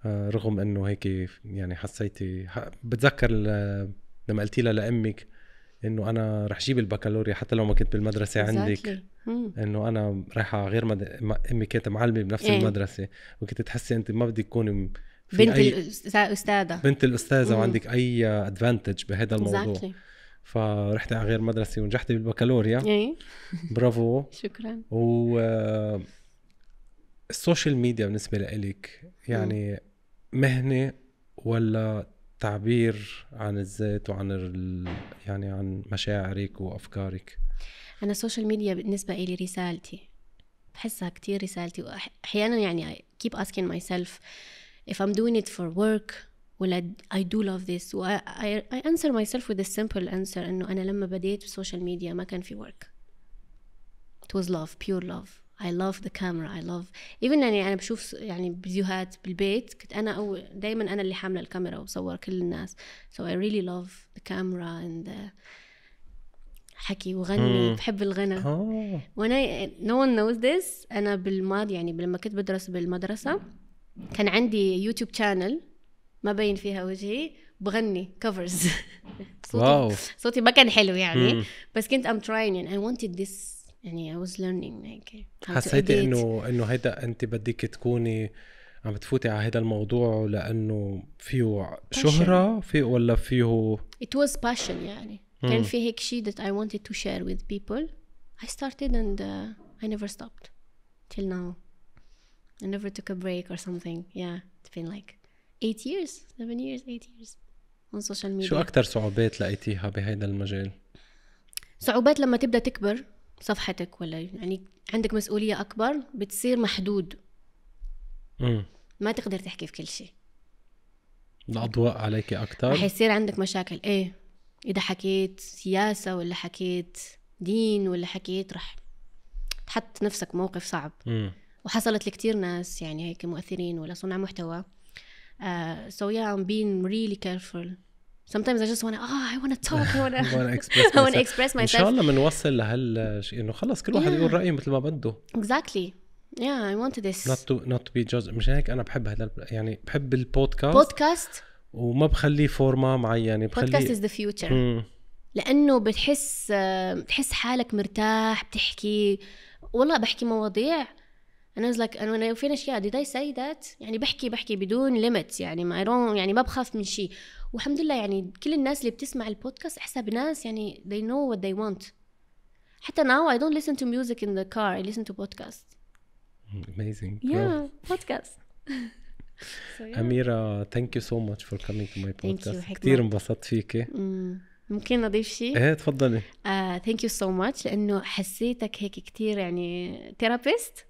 رغم انه هيك يعني حسيتي بتذكر لما قلتي لها لامك انه انا رح اجيب البكالوريا حتى لو ما كنت بالمدرسه عندك hmm. انه انا رايحه غير مد... امي كانت معلمه بنفس إيه. المدرسه وكنت تحسي انت ما بدك تكوني بنت أي... الاستاذه بنت الاستاذه وعندك اي ادفانتج بهذا الموضوع فرحت على غير مدرسه ونجحتي بالبكالوريا اي برافو شكرا و السوشيال ميديا بالنسبه لإلك يعني مهنه ولا تعبير عن الذات وعن ال... يعني عن مشاعرك وافكارك انا السوشيال ميديا بالنسبه لي رسالتي بحسها كتير رسالتي واحيانا يعني كيب keep asking myself if I'm doing it for work ولا I do love this و I, I answer myself with a simple answer انه انا لما بديت في السوشيال ميديا ما كان في work it was love pure love I love the camera I love even يعني أنا بشوف يعني فيديوهات بالبيت كنت أنا أو دايما أنا اللي حاملة الكاميرا وبصور كل الناس so I really love the camera and the حكي وغني مم. بحب الغنى oh. when I no one knows this أنا بالماضي يعني لما كنت بدرس بالمدرسة كان عندي يوتيوب شانل ما بين فيها وجهي بغني كفرز صوتي واو. صوتي ما كان حلو يعني مم. بس كنت ام تراين يعني اي wanted ذس يعني اي واز ليرنينج هيك حسيتي انه انه هيدا انت بدك تكوني عم تفوتي على هذا الموضوع لانه فيه شهره في ولا فيه ات واز باشن يعني مم. كان في هيك شيء that I wanted to share with people I started and uh, I never stopped till now I never took a break or something. Yeah, it's been like eight years, seven years, eight years on social media. شو أكثر صعوبات لقيتيها بهيدا المجال؟ صعوبات لما تبدأ تكبر صفحتك ولا يعني عندك مسؤولية أكبر بتصير محدود. امم ما تقدر تحكي في كل شيء. الأضواء عليك أكثر؟ رح يصير عندك مشاكل، إيه. إذا حكيت سياسة ولا حكيت دين ولا حكيت رح تحط نفسك موقف صعب. م. وحصلت لكتير ناس يعني هيك مؤثرين ولا صنع محتوى uh, so yeah I'm being really careful sometimes I just wanna oh I wanna talk I wanna, to wanna express myself. I wanna express myself. إن شاء الله بنوصل لهالشيء إنه خلص كل واحد yeah. يقول رأيه مثل ما بده. Exactly. Yeah I wanted this. Not to not to be judged مش هيك أنا بحب هذا يعني بحب البودكاست. بودكاست. وما بخليه فورما معينة يعني بخليه. بودكاست is the future. mm. لأنه بتحس آه، بتحس حالك مرتاح بتحكي والله بحكي مواضيع and I was like and when I finish yeah did I say that يعني بحكي بحكي بدون limits يعني ما I don't يعني ما بخاف من شيء والحمد لله يعني كل الناس اللي بتسمع البودكاست احسب ناس يعني they know what they want حتى now I don't listen to music in the car I listen to podcasts amazing yeah podcast so, yeah. أميرة thank you so much for coming to my podcast كثير انبسطت فيكي ممكن اضيف شيء؟ ايه تفضلي ثانك يو سو ماتش لانه حسيتك هيك كثير يعني ثيرابيست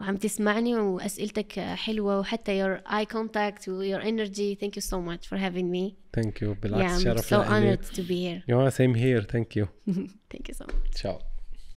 وعم تسمعني واسئلتك حلوه وحتى your eye contact و your energy thank you so much for having me thank you بالعكس yeah, I'm so honored to be here you yeah same here thank you thank you so much ciao